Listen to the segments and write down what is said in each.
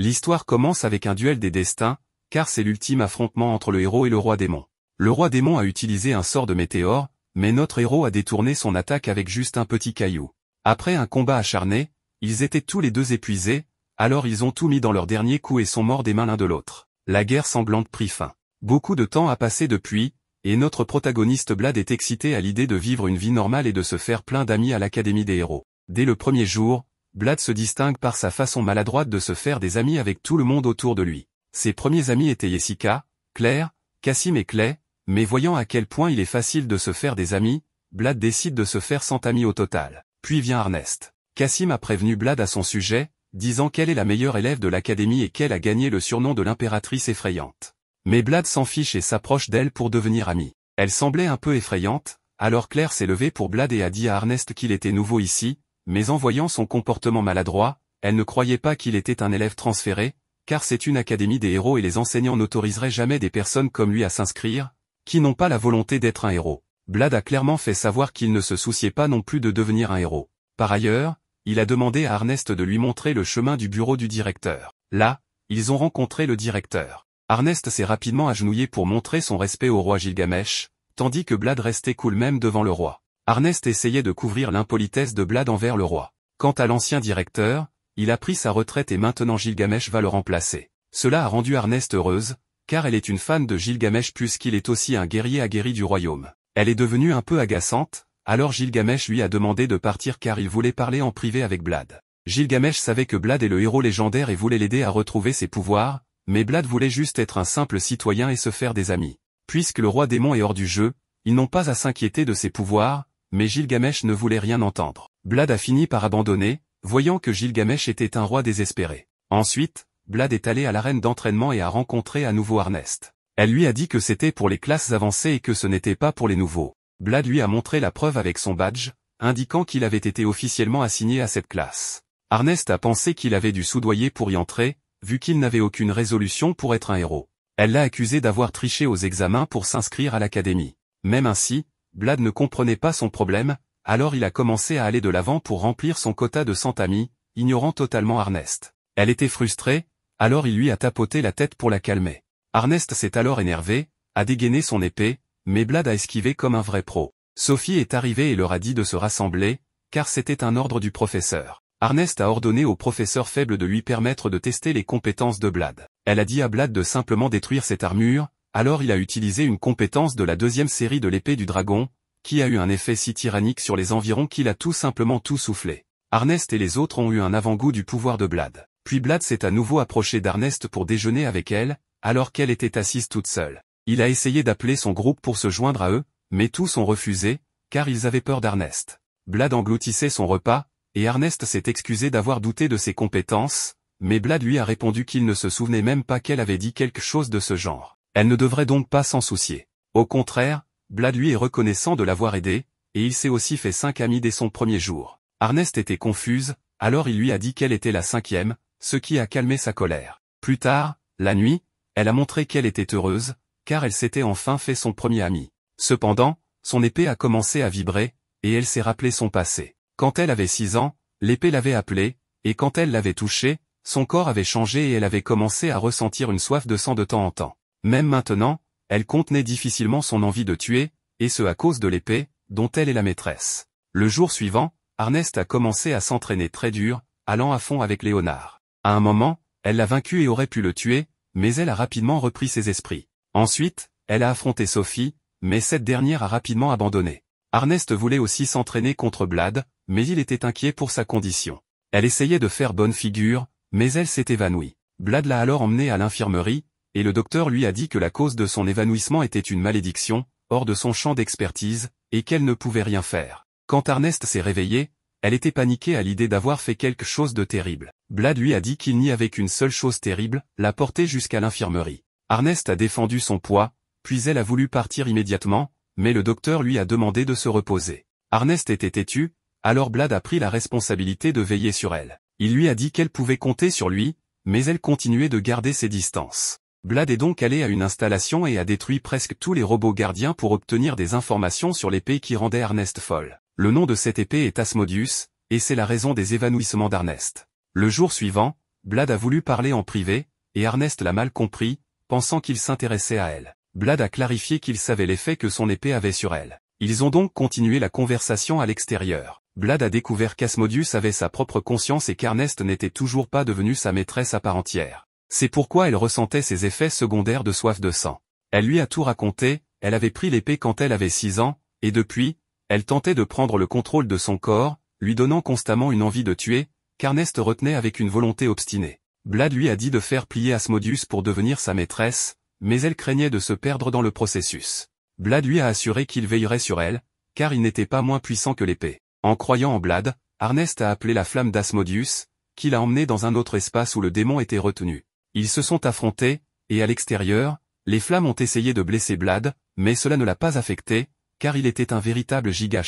L'histoire commence avec un duel des destins, car c'est l'ultime affrontement entre le héros et le roi démon. Le roi démon a utilisé un sort de météore, mais notre héros a détourné son attaque avec juste un petit caillou. Après un combat acharné, ils étaient tous les deux épuisés, alors ils ont tout mis dans leur dernier coup et sont morts des mains l'un de l'autre. La guerre sanglante prit fin. Beaucoup de temps a passé depuis, et notre protagoniste Blade est excité à l'idée de vivre une vie normale et de se faire plein d'amis à l'Académie des héros. Dès le premier jour, Blade se distingue par sa façon maladroite de se faire des amis avec tout le monde autour de lui. Ses premiers amis étaient Jessica, Claire, Cassim et Clay, mais voyant à quel point il est facile de se faire des amis, Blade décide de se faire cent amis au total. Puis vient Ernest. Cassim a prévenu Blade à son sujet, disant qu'elle est la meilleure élève de l'académie et qu'elle a gagné le surnom de l'impératrice effrayante. Mais Blade s'en fiche et s'approche d'elle pour devenir amie. Elle semblait un peu effrayante, alors Claire s'est levée pour Blade et a dit à Ernest qu'il était nouveau ici, mais en voyant son comportement maladroit, elle ne croyait pas qu'il était un élève transféré, car c'est une académie des héros et les enseignants n'autoriseraient jamais des personnes comme lui à s'inscrire, qui n'ont pas la volonté d'être un héros. Blad a clairement fait savoir qu'il ne se souciait pas non plus de devenir un héros. Par ailleurs, il a demandé à Ernest de lui montrer le chemin du bureau du directeur. Là, ils ont rencontré le directeur. Ernest s'est rapidement agenouillé pour montrer son respect au roi Gilgamesh, tandis que Blad restait cool même devant le roi. Arnest essayait de couvrir l'impolitesse de Blade envers le roi. Quant à l'ancien directeur, il a pris sa retraite et maintenant Gilgamesh va le remplacer. Cela a rendu Arnest heureuse, car elle est une fan de Gilgamesh puisqu'il est aussi un guerrier aguerri du royaume. Elle est devenue un peu agaçante, alors Gilgamesh lui a demandé de partir car il voulait parler en privé avec Blad. Gilgamesh savait que Blade est le héros légendaire et voulait l'aider à retrouver ses pouvoirs, mais Blade voulait juste être un simple citoyen et se faire des amis. Puisque le roi démon est hors du jeu, ils n'ont pas à s'inquiéter de ses pouvoirs, mais Gilgamesh ne voulait rien entendre. Blade a fini par abandonner, voyant que Gilgamesh était un roi désespéré. Ensuite, Blad est allé à l'arène d'entraînement et a rencontré à nouveau Ernest. Elle lui a dit que c'était pour les classes avancées et que ce n'était pas pour les nouveaux. Blade lui a montré la preuve avec son badge, indiquant qu'il avait été officiellement assigné à cette classe. Arnest a pensé qu'il avait dû soudoyer pour y entrer, vu qu'il n'avait aucune résolution pour être un héros. Elle l'a accusé d'avoir triché aux examens pour s'inscrire à l'académie. Même ainsi, Blad ne comprenait pas son problème, alors il a commencé à aller de l'avant pour remplir son quota de amis, ignorant totalement Arnest. Elle était frustrée, alors il lui a tapoté la tête pour la calmer. Arnest s'est alors énervé, a dégainé son épée, mais Blad a esquivé comme un vrai pro. Sophie est arrivée et leur a dit de se rassembler, car c'était un ordre du professeur. Arnest a ordonné au professeur faible de lui permettre de tester les compétences de Blad. Elle a dit à Blad de simplement détruire cette armure, alors il a utilisé une compétence de la deuxième série de l'épée du dragon, qui a eu un effet si tyrannique sur les environs qu'il a tout simplement tout soufflé. Arnest et les autres ont eu un avant-goût du pouvoir de Blade. Puis Blade s'est à nouveau approché d'Arnest pour déjeuner avec elle, alors qu'elle était assise toute seule. Il a essayé d'appeler son groupe pour se joindre à eux, mais tous ont refusé, car ils avaient peur d'Arnest. Blad engloutissait son repas, et Arnest s'est excusé d'avoir douté de ses compétences, mais Blad lui a répondu qu'il ne se souvenait même pas qu'elle avait dit quelque chose de ce genre. Elle ne devrait donc pas s'en soucier. Au contraire, Blad lui est reconnaissant de l'avoir aidé, et il s'est aussi fait cinq amis dès son premier jour. Ernest était confuse, alors il lui a dit qu'elle était la cinquième, ce qui a calmé sa colère. Plus tard, la nuit, elle a montré qu'elle était heureuse, car elle s'était enfin fait son premier ami. Cependant, son épée a commencé à vibrer, et elle s'est rappelé son passé. Quand elle avait six ans, l'épée l'avait appelée, et quand elle l'avait touchée, son corps avait changé et elle avait commencé à ressentir une soif de sang de temps en temps. Même maintenant, elle contenait difficilement son envie de tuer, et ce à cause de l'épée, dont elle est la maîtresse. Le jour suivant, Ernest a commencé à s'entraîner très dur, allant à fond avec Léonard. À un moment, elle l'a vaincu et aurait pu le tuer, mais elle a rapidement repris ses esprits. Ensuite, elle a affronté Sophie, mais cette dernière a rapidement abandonné. Ernest voulait aussi s'entraîner contre Blade, mais il était inquiet pour sa condition. Elle essayait de faire bonne figure, mais elle s'est évanouie. Blade l'a alors emmenée à l'infirmerie, et le docteur lui a dit que la cause de son évanouissement était une malédiction, hors de son champ d'expertise, et qu'elle ne pouvait rien faire. Quand Ernest s'est réveillée, elle était paniquée à l'idée d'avoir fait quelque chose de terrible. Blad lui a dit qu'il n'y avait qu'une seule chose terrible, la porter jusqu'à l'infirmerie. Ernest a défendu son poids, puis elle a voulu partir immédiatement, mais le docteur lui a demandé de se reposer. Ernest était têtu, alors Blad a pris la responsabilité de veiller sur elle. Il lui a dit qu'elle pouvait compter sur lui, mais elle continuait de garder ses distances. Blad est donc allé à une installation et a détruit presque tous les robots gardiens pour obtenir des informations sur l'épée qui rendait Ernest folle. Le nom de cette épée est Asmodius, et c'est la raison des évanouissements d'Arnest. Le jour suivant, Blade a voulu parler en privé, et Ernest l'a mal compris, pensant qu'il s'intéressait à elle. Blad a clarifié qu'il savait l'effet que son épée avait sur elle. Ils ont donc continué la conversation à l'extérieur. Blad a découvert qu'Asmodius avait sa propre conscience et qu'Arnest n'était toujours pas devenu sa maîtresse à part entière. C'est pourquoi elle ressentait ses effets secondaires de soif de sang. Elle lui a tout raconté, elle avait pris l'épée quand elle avait six ans, et depuis, elle tentait de prendre le contrôle de son corps, lui donnant constamment une envie de tuer, qu'Arnest retenait avec une volonté obstinée. Blad lui a dit de faire plier Asmodius pour devenir sa maîtresse, mais elle craignait de se perdre dans le processus. Blad lui a assuré qu'il veillerait sur elle, car il n'était pas moins puissant que l'épée. En croyant en Blade, Ernest a appelé la flamme d'Asmodius, qui l'a emmené dans un autre espace où le démon était retenu. Ils se sont affrontés, et à l'extérieur, les flammes ont essayé de blesser Blade, mais cela ne l'a pas affecté, car il était un véritable giga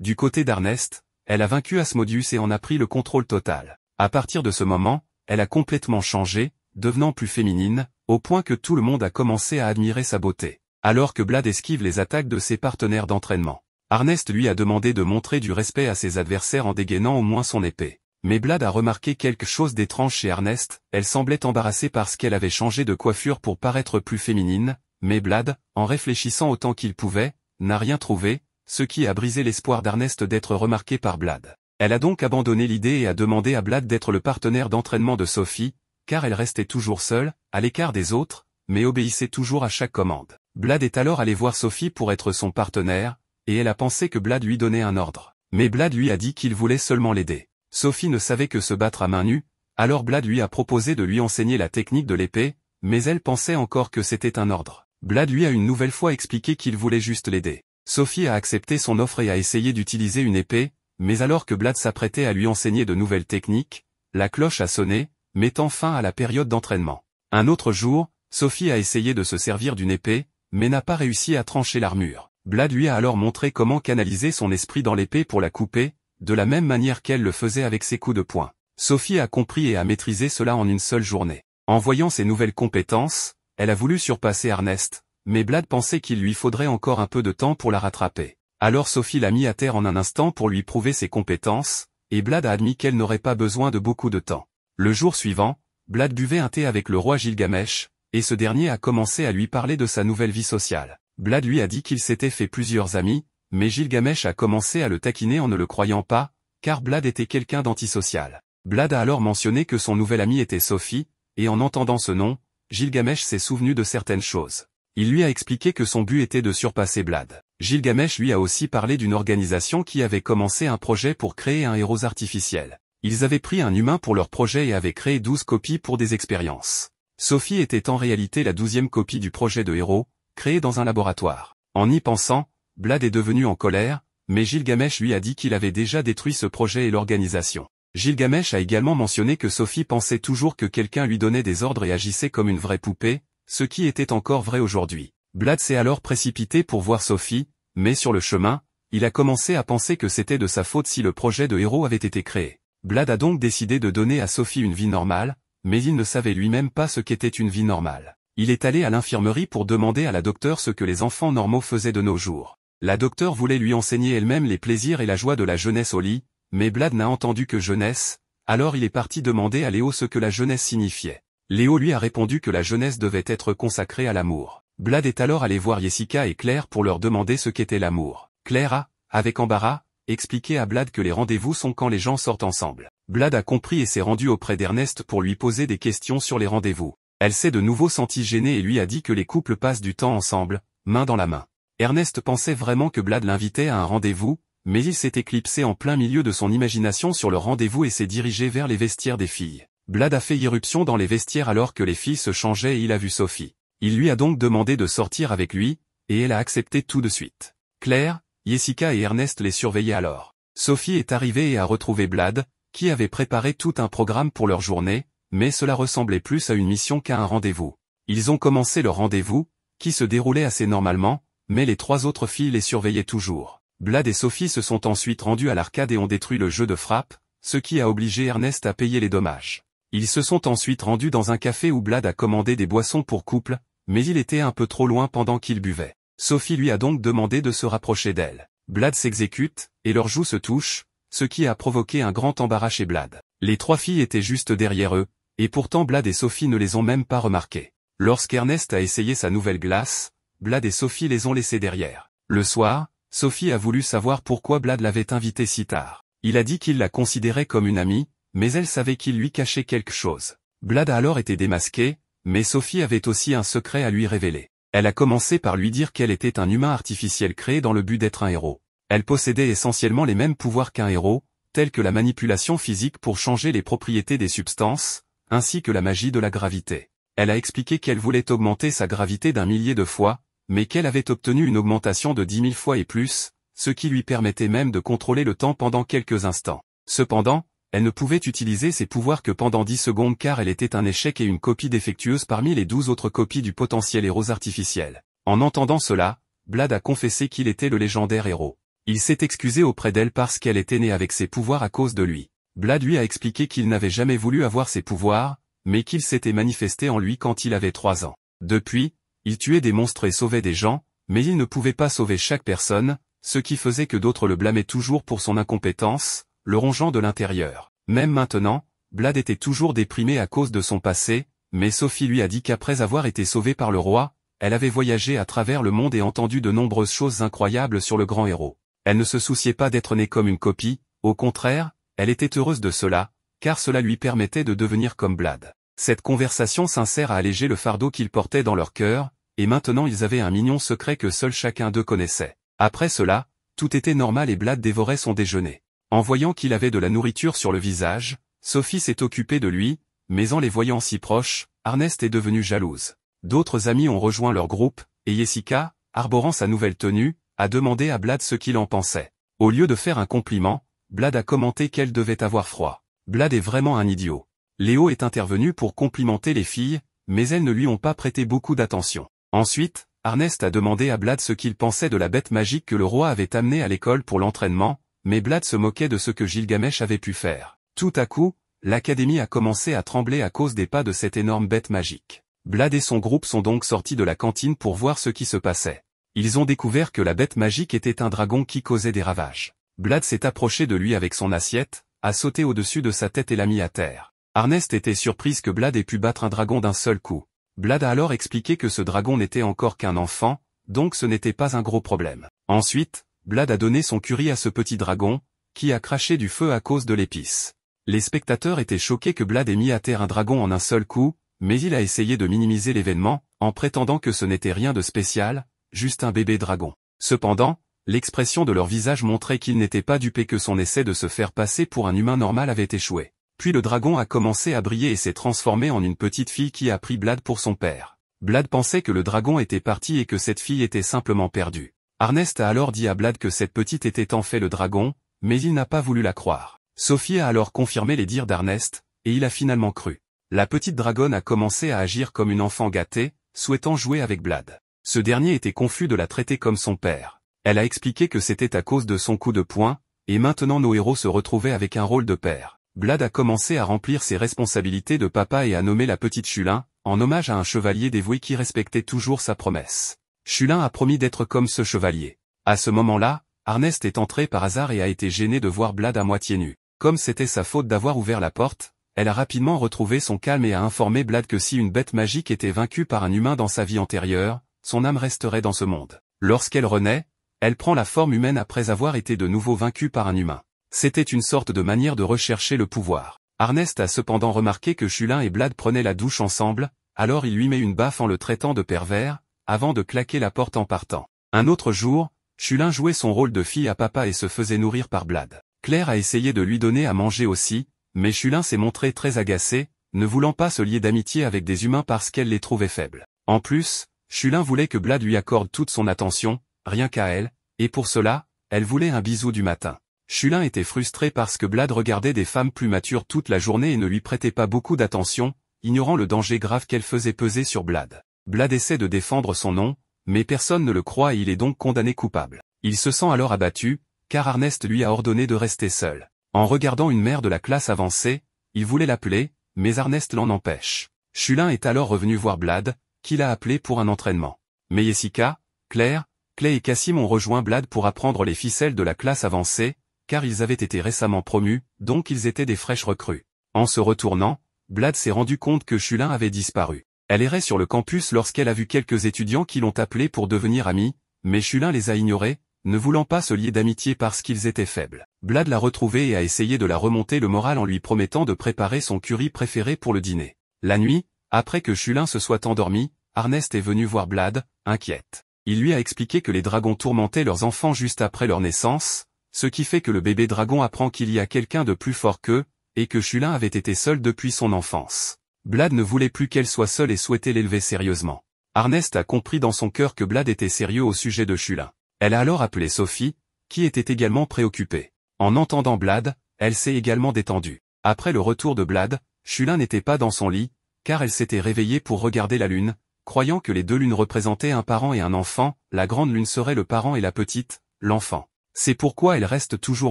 Du côté d'Arnest, elle a vaincu Asmodius et en a pris le contrôle total. À partir de ce moment, elle a complètement changé, devenant plus féminine, au point que tout le monde a commencé à admirer sa beauté. Alors que Blade esquive les attaques de ses partenaires d'entraînement. Arnest lui a demandé de montrer du respect à ses adversaires en dégainant au moins son épée mais Blade a remarqué quelque chose d'étrange chez Ernest, elle semblait embarrassée parce qu'elle avait changé de coiffure pour paraître plus féminine, mais Blade, en réfléchissant autant qu'il pouvait, n'a rien trouvé, ce qui a brisé l'espoir d'Ernest d'être remarqué par Blade. Elle a donc abandonné l'idée et a demandé à Blade d'être le partenaire d'entraînement de Sophie, car elle restait toujours seule, à l'écart des autres, mais obéissait toujours à chaque commande. Blad est alors allé voir Sophie pour être son partenaire, et elle a pensé que Blade lui donnait un ordre. Mais Blade lui a dit qu'il voulait seulement l'aider. Sophie ne savait que se battre à main nue, alors Blad lui a proposé de lui enseigner la technique de l'épée, mais elle pensait encore que c'était un ordre. Blad lui a une nouvelle fois expliqué qu'il voulait juste l'aider. Sophie a accepté son offre et a essayé d'utiliser une épée, mais alors que Blad s'apprêtait à lui enseigner de nouvelles techniques, la cloche a sonné, mettant fin à la période d'entraînement. Un autre jour, Sophie a essayé de se servir d'une épée, mais n'a pas réussi à trancher l'armure. Blad lui a alors montré comment canaliser son esprit dans l'épée pour la couper, de la même manière qu'elle le faisait avec ses coups de poing. Sophie a compris et a maîtrisé cela en une seule journée. En voyant ses nouvelles compétences, elle a voulu surpasser Ernest, mais Blade pensait qu'il lui faudrait encore un peu de temps pour la rattraper. Alors Sophie l'a mis à terre en un instant pour lui prouver ses compétences, et Blade a admis qu'elle n'aurait pas besoin de beaucoup de temps. Le jour suivant, Blad buvait un thé avec le roi Gilgamesh, et ce dernier a commencé à lui parler de sa nouvelle vie sociale. Blad lui a dit qu'il s'était fait plusieurs amis, mais Gilgamesh a commencé à le taquiner en ne le croyant pas, car Blad était quelqu'un d'antisocial. Blad a alors mentionné que son nouvel ami était Sophie, et en entendant ce nom, Gilgamesh s'est souvenu de certaines choses. Il lui a expliqué que son but était de surpasser Blad. Gilgamesh lui a aussi parlé d'une organisation qui avait commencé un projet pour créer un héros artificiel. Ils avaient pris un humain pour leur projet et avaient créé douze copies pour des expériences. Sophie était en réalité la douzième copie du projet de héros, créé dans un laboratoire. En y pensant, Blad est devenu en colère, mais Gilgamesh lui a dit qu'il avait déjà détruit ce projet et l'organisation. Gilgamesh a également mentionné que Sophie pensait toujours que quelqu'un lui donnait des ordres et agissait comme une vraie poupée, ce qui était encore vrai aujourd'hui. Blad s'est alors précipité pour voir Sophie, mais sur le chemin, il a commencé à penser que c'était de sa faute si le projet de héros avait été créé. Blad a donc décidé de donner à Sophie une vie normale, mais il ne savait lui-même pas ce qu'était une vie normale. Il est allé à l'infirmerie pour demander à la docteure ce que les enfants normaux faisaient de nos jours. La docteur voulait lui enseigner elle-même les plaisirs et la joie de la jeunesse au lit, mais Blad n'a entendu que jeunesse, alors il est parti demander à Léo ce que la jeunesse signifiait. Léo lui a répondu que la jeunesse devait être consacrée à l'amour. Blad est alors allé voir Jessica et Claire pour leur demander ce qu'était l'amour. Claire a, avec embarras, expliqué à Blad que les rendez-vous sont quand les gens sortent ensemble. Blad a compris et s'est rendu auprès d'Ernest pour lui poser des questions sur les rendez-vous. Elle s'est de nouveau sentie gênée et lui a dit que les couples passent du temps ensemble, main dans la main. Ernest pensait vraiment que Blade l'invitait à un rendez-vous, mais il s'est éclipsé en plein milieu de son imagination sur le rendez-vous et s'est dirigé vers les vestiaires des filles. Blade a fait irruption dans les vestiaires alors que les filles se changeaient et il a vu Sophie. Il lui a donc demandé de sortir avec lui, et elle a accepté tout de suite. Claire, Jessica et Ernest les surveillaient alors. Sophie est arrivée et a retrouvé Blade, qui avait préparé tout un programme pour leur journée, mais cela ressemblait plus à une mission qu'à un rendez-vous. Ils ont commencé leur rendez-vous, qui se déroulait assez normalement, mais les trois autres filles les surveillaient toujours. Blad et Sophie se sont ensuite rendus à l'arcade et ont détruit le jeu de frappe, ce qui a obligé Ernest à payer les dommages. Ils se sont ensuite rendus dans un café où Blad a commandé des boissons pour couple, mais il était un peu trop loin pendant qu'il buvait. Sophie lui a donc demandé de se rapprocher d'elle. Blad s'exécute, et leurs joues se touchent, ce qui a provoqué un grand embarras chez Blad. Les trois filles étaient juste derrière eux, et pourtant Blad et Sophie ne les ont même pas remarquées. Lorsqu'Ernest a essayé sa nouvelle glace, Blad et Sophie les ont laissés derrière. Le soir, Sophie a voulu savoir pourquoi Blad l'avait invitée si tard. Il a dit qu'il la considérait comme une amie, mais elle savait qu'il lui cachait quelque chose. Blad a alors été démasqué, mais Sophie avait aussi un secret à lui révéler. Elle a commencé par lui dire qu'elle était un humain artificiel créé dans le but d'être un héros. Elle possédait essentiellement les mêmes pouvoirs qu'un héros, tels que la manipulation physique pour changer les propriétés des substances, ainsi que la magie de la gravité. Elle a expliqué qu'elle voulait augmenter sa gravité d'un millier de fois, mais qu'elle avait obtenu une augmentation de dix mille fois et plus, ce qui lui permettait même de contrôler le temps pendant quelques instants. Cependant, elle ne pouvait utiliser ses pouvoirs que pendant 10 secondes car elle était un échec et une copie défectueuse parmi les douze autres copies du potentiel héros artificiel. En entendant cela, Blad a confessé qu'il était le légendaire héros. Il s'est excusé auprès d'elle parce qu'elle était née avec ses pouvoirs à cause de lui. Blad lui a expliqué qu'il n'avait jamais voulu avoir ses pouvoirs, mais qu'il s'était manifesté en lui quand il avait 3 ans. Depuis, il tuait des monstres et sauvait des gens, mais il ne pouvait pas sauver chaque personne, ce qui faisait que d'autres le blâmaient toujours pour son incompétence, le rongeant de l'intérieur. Même maintenant, Blade était toujours déprimé à cause de son passé, mais Sophie lui a dit qu'après avoir été sauvée par le roi, elle avait voyagé à travers le monde et entendu de nombreuses choses incroyables sur le grand héros. Elle ne se souciait pas d'être née comme une copie, au contraire, elle était heureuse de cela, car cela lui permettait de devenir comme Blade. Cette conversation sincère a allégé le fardeau qu'il portait dans leur cœur, et maintenant ils avaient un mignon secret que seul chacun d'eux connaissait. Après cela, tout était normal et Blad dévorait son déjeuner. En voyant qu'il avait de la nourriture sur le visage, Sophie s'est occupée de lui, mais en les voyant si proches, Ernest est devenu jalouse. D'autres amis ont rejoint leur groupe, et Jessica, arborant sa nouvelle tenue, a demandé à Blad ce qu'il en pensait. Au lieu de faire un compliment, Blad a commenté qu'elle devait avoir froid. Blad est vraiment un idiot. Léo est intervenu pour complimenter les filles, mais elles ne lui ont pas prêté beaucoup d'attention. Ensuite, Arnest a demandé à Blad ce qu'il pensait de la bête magique que le roi avait amenée à l'école pour l'entraînement, mais Blad se moquait de ce que Gilgamesh avait pu faire. Tout à coup, l'académie a commencé à trembler à cause des pas de cette énorme bête magique. Blad et son groupe sont donc sortis de la cantine pour voir ce qui se passait. Ils ont découvert que la bête magique était un dragon qui causait des ravages. Blad s'est approché de lui avec son assiette, a sauté au-dessus de sa tête et l'a mis à terre. Arnest était surprise que Blad ait pu battre un dragon d'un seul coup. Blade a alors expliqué que ce dragon n'était encore qu'un enfant, donc ce n'était pas un gros problème. Ensuite, Blade a donné son curry à ce petit dragon, qui a craché du feu à cause de l'épice. Les spectateurs étaient choqués que Blade ait mis à terre un dragon en un seul coup, mais il a essayé de minimiser l'événement, en prétendant que ce n'était rien de spécial, juste un bébé dragon. Cependant, l'expression de leur visage montrait qu'ils n'étaient pas dupés que son essai de se faire passer pour un humain normal avait échoué. Puis le dragon a commencé à briller et s'est transformé en une petite fille qui a pris Blad pour son père. Blad pensait que le dragon était parti et que cette fille était simplement perdue. Arnest a alors dit à Blad que cette petite était en fait le dragon, mais il n'a pas voulu la croire. Sophie a alors confirmé les dires d'Arnest, et il a finalement cru. La petite dragonne a commencé à agir comme une enfant gâtée, souhaitant jouer avec Blad. Ce dernier était confus de la traiter comme son père. Elle a expliqué que c'était à cause de son coup de poing, et maintenant nos héros se retrouvaient avec un rôle de père. Blade a commencé à remplir ses responsabilités de papa et à nommé la petite Chulin, en hommage à un chevalier dévoué qui respectait toujours sa promesse. Chulin a promis d'être comme ce chevalier. À ce moment-là, Ernest est entré par hasard et a été gêné de voir Blade à moitié nu. Comme c'était sa faute d'avoir ouvert la porte, elle a rapidement retrouvé son calme et a informé Blade que si une bête magique était vaincue par un humain dans sa vie antérieure, son âme resterait dans ce monde. Lorsqu'elle renaît, elle prend la forme humaine après avoir été de nouveau vaincue par un humain. C'était une sorte de manière de rechercher le pouvoir. Arnest a cependant remarqué que Chulin et Blade prenaient la douche ensemble, alors il lui met une baffe en le traitant de pervers, avant de claquer la porte en partant. Un autre jour, Chulin jouait son rôle de fille à papa et se faisait nourrir par Blade. Claire a essayé de lui donner à manger aussi, mais Chulin s'est montré très agacé, ne voulant pas se lier d'amitié avec des humains parce qu'elle les trouvait faibles. En plus, Chulin voulait que Blade lui accorde toute son attention, rien qu'à elle, et pour cela, elle voulait un bisou du matin. Chulin était frustré parce que Blade regardait des femmes plus matures toute la journée et ne lui prêtait pas beaucoup d'attention, ignorant le danger grave qu'elle faisait peser sur Blade. Blade essaie de défendre son nom, mais personne ne le croit et il est donc condamné coupable. Il se sent alors abattu, car Ernest lui a ordonné de rester seul. En regardant une mère de la classe avancée, il voulait l'appeler, mais Ernest l'en empêche. Chulin est alors revenu voir Blade, qui l'a appelé pour un entraînement. Mais Jessica, Claire, Clay et Cassim ont rejoint Blade pour apprendre les ficelles de la classe avancée, car ils avaient été récemment promus, donc ils étaient des fraîches recrues. En se retournant, Blade s'est rendu compte que Chulin avait disparu. Elle errait sur le campus lorsqu'elle a vu quelques étudiants qui l'ont appelé pour devenir amis, mais Chulin les a ignorés, ne voulant pas se lier d'amitié parce qu'ils étaient faibles. Blade l'a retrouvée et a essayé de la remonter le moral en lui promettant de préparer son curry préféré pour le dîner. La nuit, après que Chulin se soit endormi, Arnest est venu voir Blade, inquiète. Il lui a expliqué que les dragons tourmentaient leurs enfants juste après leur naissance, ce qui fait que le bébé dragon apprend qu'il y a quelqu'un de plus fort qu'eux, et que Chulin avait été seul depuis son enfance. Blade ne voulait plus qu'elle soit seule et souhaitait l'élever sérieusement. Arnest a compris dans son cœur que Blade était sérieux au sujet de Chulin. Elle a alors appelé Sophie, qui était également préoccupée. En entendant Blade, elle s'est également détendue. Après le retour de Blad, Chulin n'était pas dans son lit, car elle s'était réveillée pour regarder la lune, croyant que les deux lunes représentaient un parent et un enfant, la grande lune serait le parent et la petite, l'enfant. C'est pourquoi elles restent toujours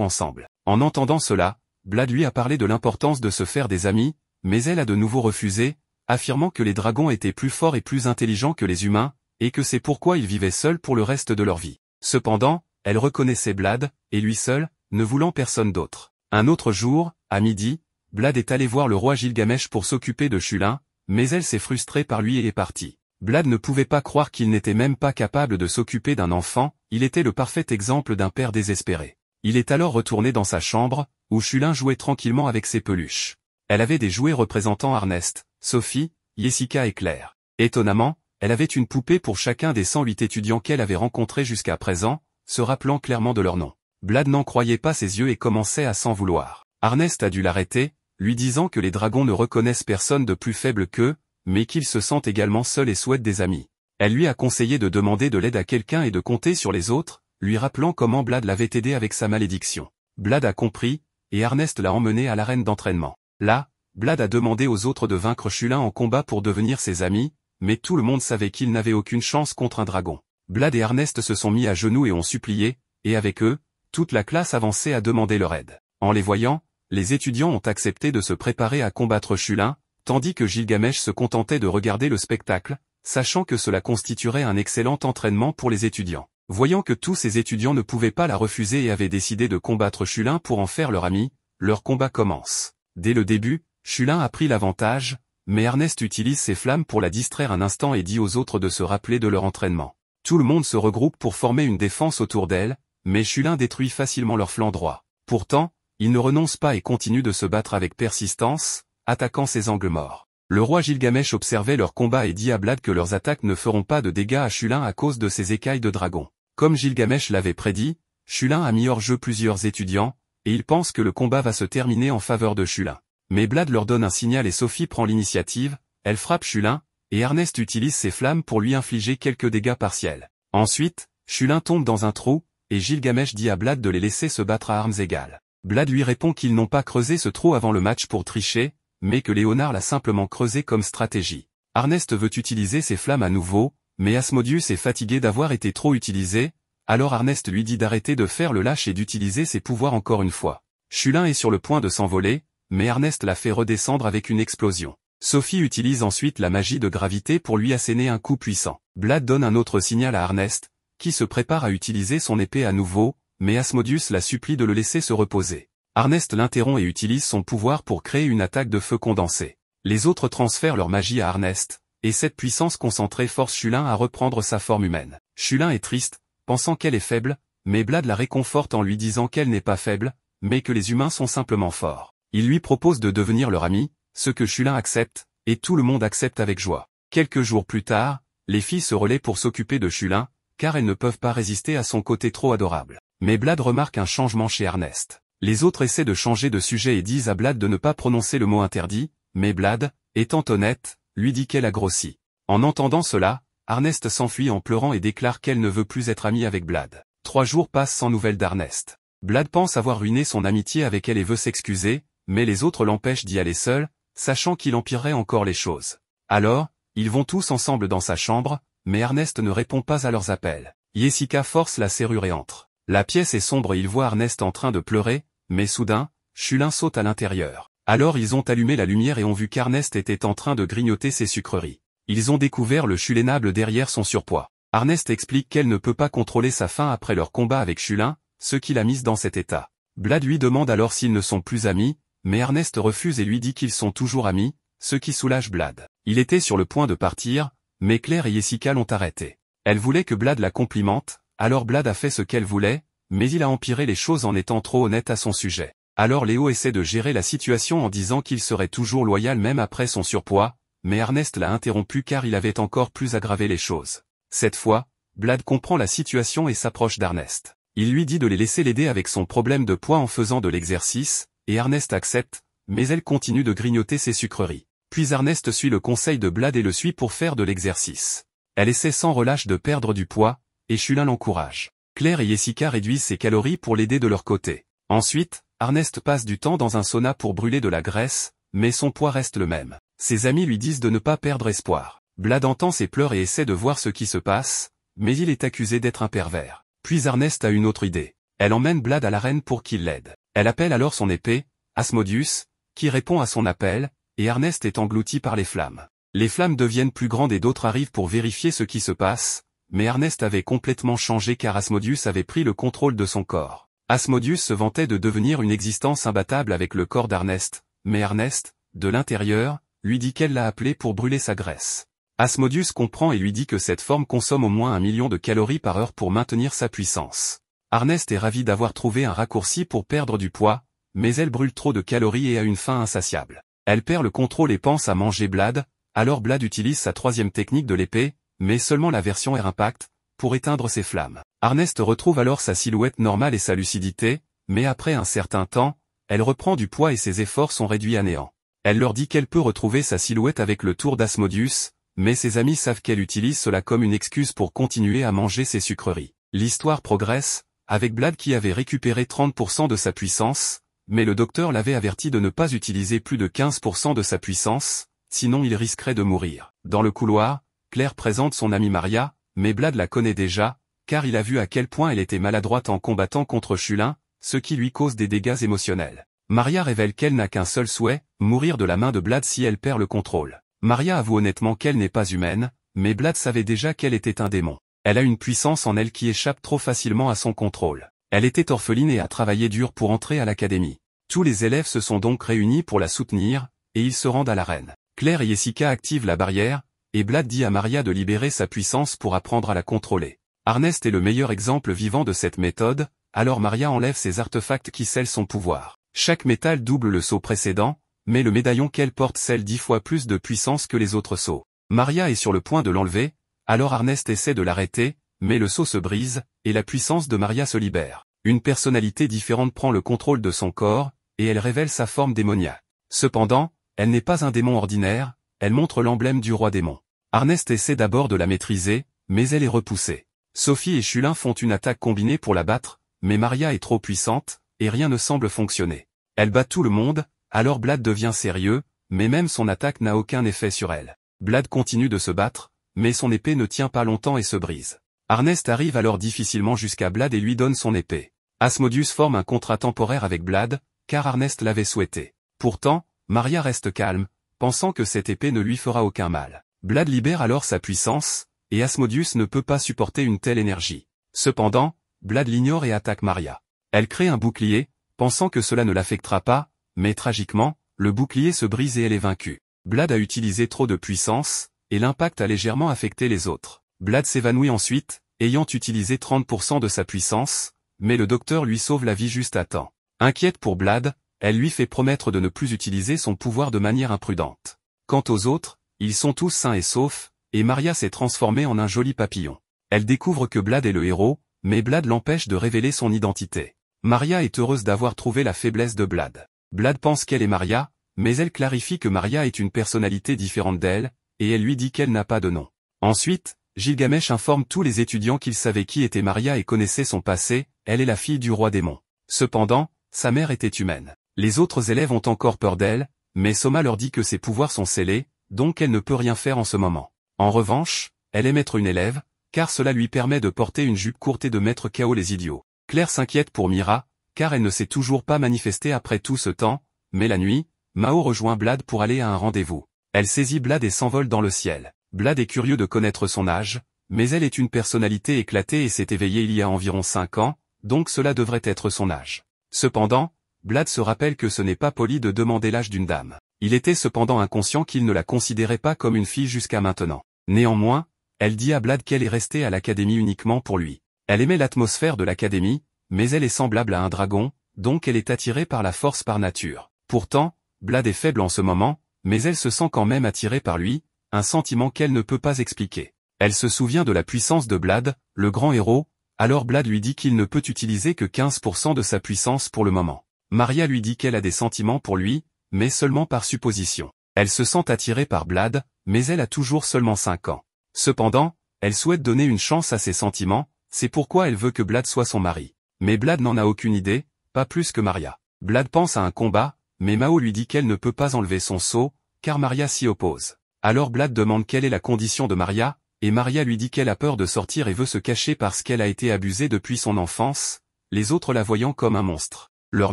ensemble. En entendant cela, Blad lui a parlé de l'importance de se faire des amis, mais elle a de nouveau refusé, affirmant que les dragons étaient plus forts et plus intelligents que les humains, et que c'est pourquoi ils vivaient seuls pour le reste de leur vie. Cependant, elle reconnaissait Blad, et lui seul, ne voulant personne d'autre. Un autre jour, à midi, Blad est allé voir le roi Gilgamesh pour s'occuper de Chulin, mais elle s'est frustrée par lui et est partie. Blade ne pouvait pas croire qu'il n'était même pas capable de s'occuper d'un enfant, il était le parfait exemple d'un père désespéré. Il est alors retourné dans sa chambre, où Chulin jouait tranquillement avec ses peluches. Elle avait des jouets représentant Ernest, Sophie, Jessica et Claire. Étonnamment, elle avait une poupée pour chacun des 108 étudiants qu'elle avait rencontrés jusqu'à présent, se rappelant clairement de leur nom. Blade n'en croyait pas ses yeux et commençait à s'en vouloir. Ernest a dû l'arrêter, lui disant que les dragons ne reconnaissent personne de plus faible qu'eux, mais qu'il se sent également seul et souhaite des amis. Elle lui a conseillé de demander de l'aide à quelqu'un et de compter sur les autres, lui rappelant comment Blad l'avait aidé avec sa malédiction. Blad a compris, et Ernest l'a emmené à l'arène d'entraînement. Là, Blad a demandé aux autres de vaincre Chulin en combat pour devenir ses amis, mais tout le monde savait qu'il n'avait aucune chance contre un dragon. Blad et Ernest se sont mis à genoux et ont supplié, et avec eux, toute la classe avançait à demander leur aide. En les voyant, les étudiants ont accepté de se préparer à combattre Chulin, tandis que Gilgamesh se contentait de regarder le spectacle, sachant que cela constituerait un excellent entraînement pour les étudiants. Voyant que tous ces étudiants ne pouvaient pas la refuser et avaient décidé de combattre Chulin pour en faire leur ami, leur combat commence. Dès le début, Chulin a pris l'avantage, mais Ernest utilise ses flammes pour la distraire un instant et dit aux autres de se rappeler de leur entraînement. Tout le monde se regroupe pour former une défense autour d'elle, mais Chulin détruit facilement leur flanc droit. Pourtant, il ne renonce pas et continue de se battre avec persistance, attaquant ses angles morts. Le roi Gilgamesh observait leur combat et dit à Blad que leurs attaques ne feront pas de dégâts à Chulin à cause de ses écailles de dragon. Comme Gilgamesh l'avait prédit, Chulin a mis hors jeu plusieurs étudiants, et il pense que le combat va se terminer en faveur de Chulin. Mais Blad leur donne un signal et Sophie prend l'initiative, elle frappe Chulin, et Ernest utilise ses flammes pour lui infliger quelques dégâts partiels. Ensuite, Chulin tombe dans un trou, et Gilgamesh dit à Blad de les laisser se battre à armes égales. Blad lui répond qu'ils n'ont pas creusé ce trou avant le match pour tricher, mais que Léonard l'a simplement creusé comme stratégie. Arnest veut utiliser ses flammes à nouveau, mais Asmodius est fatigué d'avoir été trop utilisé, alors Arnest lui dit d'arrêter de faire le lâche et d'utiliser ses pouvoirs encore une fois. Chulin est sur le point de s'envoler, mais Arnest la fait redescendre avec une explosion. Sophie utilise ensuite la magie de gravité pour lui asséner un coup puissant. Blad donne un autre signal à Arnest, qui se prépare à utiliser son épée à nouveau, mais Asmodius la supplie de le laisser se reposer. Arnest l'interrompt et utilise son pouvoir pour créer une attaque de feu condensé. Les autres transfèrent leur magie à Arnest, et cette puissance concentrée force Chulin à reprendre sa forme humaine. Chulin est triste, pensant qu'elle est faible, mais Blade la réconforte en lui disant qu'elle n'est pas faible, mais que les humains sont simplement forts. Il lui propose de devenir leur ami, ce que Chulin accepte, et tout le monde accepte avec joie. Quelques jours plus tard, les filles se relaient pour s'occuper de Chulin, car elles ne peuvent pas résister à son côté trop adorable. Mais Blade remarque un changement chez Ernest. Les autres essaient de changer de sujet et disent à Blad de ne pas prononcer le mot interdit, mais Blad, étant honnête, lui dit qu'elle a grossi. En entendant cela, Ernest s'enfuit en pleurant et déclare qu'elle ne veut plus être amie avec Blad. Trois jours passent sans nouvelles d'Ernest. Blad pense avoir ruiné son amitié avec elle et veut s'excuser, mais les autres l'empêchent d'y aller seul, sachant qu'il empirerait encore les choses. Alors, ils vont tous ensemble dans sa chambre, mais Ernest ne répond pas à leurs appels. Jessica force la serrure et entre. La pièce est sombre et il voit Ernest en train de pleurer, mais soudain, Chulin saute à l'intérieur. Alors ils ont allumé la lumière et ont vu qu'Arnest était en train de grignoter ses sucreries. Ils ont découvert le chulénable derrière son surpoids. Arnest explique qu'elle ne peut pas contrôler sa faim après leur combat avec Chulin, ce qui l'a mise dans cet état. Blad lui demande alors s'ils ne sont plus amis, mais Ernest refuse et lui dit qu'ils sont toujours amis, ce qui soulage Blad. Il était sur le point de partir, mais Claire et Jessica l'ont arrêté. Elle voulait que Blad la complimente, alors Blad a fait ce qu'elle voulait, mais il a empiré les choses en étant trop honnête à son sujet. Alors Léo essaie de gérer la situation en disant qu'il serait toujours loyal même après son surpoids, mais Ernest l'a interrompu car il avait encore plus aggravé les choses. Cette fois, Blad comprend la situation et s'approche d'Ernest. Il lui dit de les laisser l'aider avec son problème de poids en faisant de l'exercice, et Ernest accepte, mais elle continue de grignoter ses sucreries. Puis Ernest suit le conseil de Blade et le suit pour faire de l'exercice. Elle essaie sans relâche de perdre du poids, et Chulin l'encourage. Claire et Jessica réduisent ses calories pour l'aider de leur côté. Ensuite, Ernest passe du temps dans un sauna pour brûler de la graisse, mais son poids reste le même. Ses amis lui disent de ne pas perdre espoir. Blad entend ses pleurs et essaie de voir ce qui se passe, mais il est accusé d'être un pervers. Puis Ernest a une autre idée. Elle emmène Blad à l'arène pour qu'il l'aide. Elle appelle alors son épée, Asmodius, qui répond à son appel, et Ernest est englouti par les flammes. Les flammes deviennent plus grandes et d'autres arrivent pour vérifier ce qui se passe, mais Ernest avait complètement changé car Asmodius avait pris le contrôle de son corps. Asmodius se vantait de devenir une existence imbattable avec le corps d'Ernest, mais Ernest, de l'intérieur, lui dit qu'elle l'a appelé pour brûler sa graisse. Asmodius comprend et lui dit que cette forme consomme au moins un million de calories par heure pour maintenir sa puissance. Ernest est ravi d'avoir trouvé un raccourci pour perdre du poids, mais elle brûle trop de calories et a une faim insatiable. Elle perd le contrôle et pense à manger Blade, alors Blade utilise sa troisième technique de l'épée, mais seulement la version Air Impact, pour éteindre ses flammes. Arnest retrouve alors sa silhouette normale et sa lucidité, mais après un certain temps, elle reprend du poids et ses efforts sont réduits à néant. Elle leur dit qu'elle peut retrouver sa silhouette avec le tour d'Asmodius, mais ses amis savent qu'elle utilise cela comme une excuse pour continuer à manger ses sucreries. L'histoire progresse, avec Blade qui avait récupéré 30% de sa puissance, mais le docteur l'avait averti de ne pas utiliser plus de 15% de sa puissance, sinon il risquerait de mourir. Dans le couloir, Claire présente son amie Maria, mais Blade la connaît déjà, car il a vu à quel point elle était maladroite en combattant contre Chulin, ce qui lui cause des dégâts émotionnels. Maria révèle qu'elle n'a qu'un seul souhait, mourir de la main de Blade si elle perd le contrôle. Maria avoue honnêtement qu'elle n'est pas humaine, mais Blade savait déjà qu'elle était un démon. Elle a une puissance en elle qui échappe trop facilement à son contrôle. Elle était orpheline et a travaillé dur pour entrer à l'académie. Tous les élèves se sont donc réunis pour la soutenir, et ils se rendent à l'arène. Claire et Jessica activent la barrière, et Blade dit à Maria de libérer sa puissance pour apprendre à la contrôler. Arnest est le meilleur exemple vivant de cette méthode, alors Maria enlève ses artefacts qui scellent son pouvoir. Chaque métal double le saut précédent, mais le médaillon qu'elle porte scelle dix fois plus de puissance que les autres sauts. Maria est sur le point de l'enlever, alors Arnest essaie de l'arrêter, mais le saut se brise, et la puissance de Maria se libère. Une personnalité différente prend le contrôle de son corps, et elle révèle sa forme démoniaque. Cependant, elle n'est pas un démon ordinaire, elle montre l'emblème du roi démon. Arnest essaie d'abord de la maîtriser, mais elle est repoussée. Sophie et Chulin font une attaque combinée pour la battre, mais Maria est trop puissante, et rien ne semble fonctionner. Elle bat tout le monde, alors Blad devient sérieux, mais même son attaque n'a aucun effet sur elle. Blad continue de se battre, mais son épée ne tient pas longtemps et se brise. Arnest arrive alors difficilement jusqu'à Blad et lui donne son épée. Asmodius forme un contrat temporaire avec Blade, car Arnest l'avait souhaité. Pourtant, Maria reste calme, pensant que cette épée ne lui fera aucun mal. Blade libère alors sa puissance, et Asmodius ne peut pas supporter une telle énergie. Cependant, Blade l'ignore et attaque Maria. Elle crée un bouclier, pensant que cela ne l'affectera pas, mais tragiquement, le bouclier se brise et elle est vaincue. Blade a utilisé trop de puissance, et l'impact a légèrement affecté les autres. Blade s'évanouit ensuite, ayant utilisé 30% de sa puissance, mais le docteur lui sauve la vie juste à temps. Inquiète pour Blade, elle lui fait promettre de ne plus utiliser son pouvoir de manière imprudente. Quant aux autres, ils sont tous sains et saufs, et Maria s'est transformée en un joli papillon. Elle découvre que Blade est le héros, mais Blade l'empêche de révéler son identité. Maria est heureuse d'avoir trouvé la faiblesse de Blade. Blade pense qu'elle est Maria, mais elle clarifie que Maria est une personnalité différente d'elle, et elle lui dit qu'elle n'a pas de nom. Ensuite, Gilgamesh informe tous les étudiants qu'il savait qui était Maria et connaissait son passé, elle est la fille du roi démon. Cependant, sa mère était humaine. Les autres élèves ont encore peur d'elle, mais Soma leur dit que ses pouvoirs sont scellés, donc elle ne peut rien faire en ce moment. En revanche, elle est être une élève, car cela lui permet de porter une jupe courte et de mettre chaos les idiots. Claire s'inquiète pour Mira, car elle ne s'est toujours pas manifestée après tout ce temps, mais la nuit, Mao rejoint Blade pour aller à un rendez-vous. Elle saisit Blade et s'envole dans le ciel. Blade est curieux de connaître son âge, mais elle est une personnalité éclatée et s'est éveillée il y a environ 5 ans, donc cela devrait être son âge. Cependant, Blade se rappelle que ce n'est pas poli de demander l'âge d'une dame. Il était cependant inconscient qu'il ne la considérait pas comme une fille jusqu'à maintenant. Néanmoins, elle dit à Blade qu'elle est restée à l'académie uniquement pour lui. Elle aimait l'atmosphère de l'académie, mais elle est semblable à un dragon, donc elle est attirée par la force par nature. Pourtant, Blade est faible en ce moment, mais elle se sent quand même attirée par lui, un sentiment qu'elle ne peut pas expliquer. Elle se souvient de la puissance de Blade, le grand héros, alors Blade lui dit qu'il ne peut utiliser que 15% de sa puissance pour le moment. Maria lui dit qu'elle a des sentiments pour lui, mais seulement par supposition. Elle se sent attirée par Blad, mais elle a toujours seulement 5 ans. Cependant, elle souhaite donner une chance à ses sentiments, c'est pourquoi elle veut que Blad soit son mari. Mais Blad n'en a aucune idée, pas plus que Maria. Blad pense à un combat, mais Mao lui dit qu'elle ne peut pas enlever son sceau, car Maria s'y oppose. Alors Blad demande quelle est la condition de Maria, et Maria lui dit qu'elle a peur de sortir et veut se cacher parce qu'elle a été abusée depuis son enfance, les autres la voyant comme un monstre. Leur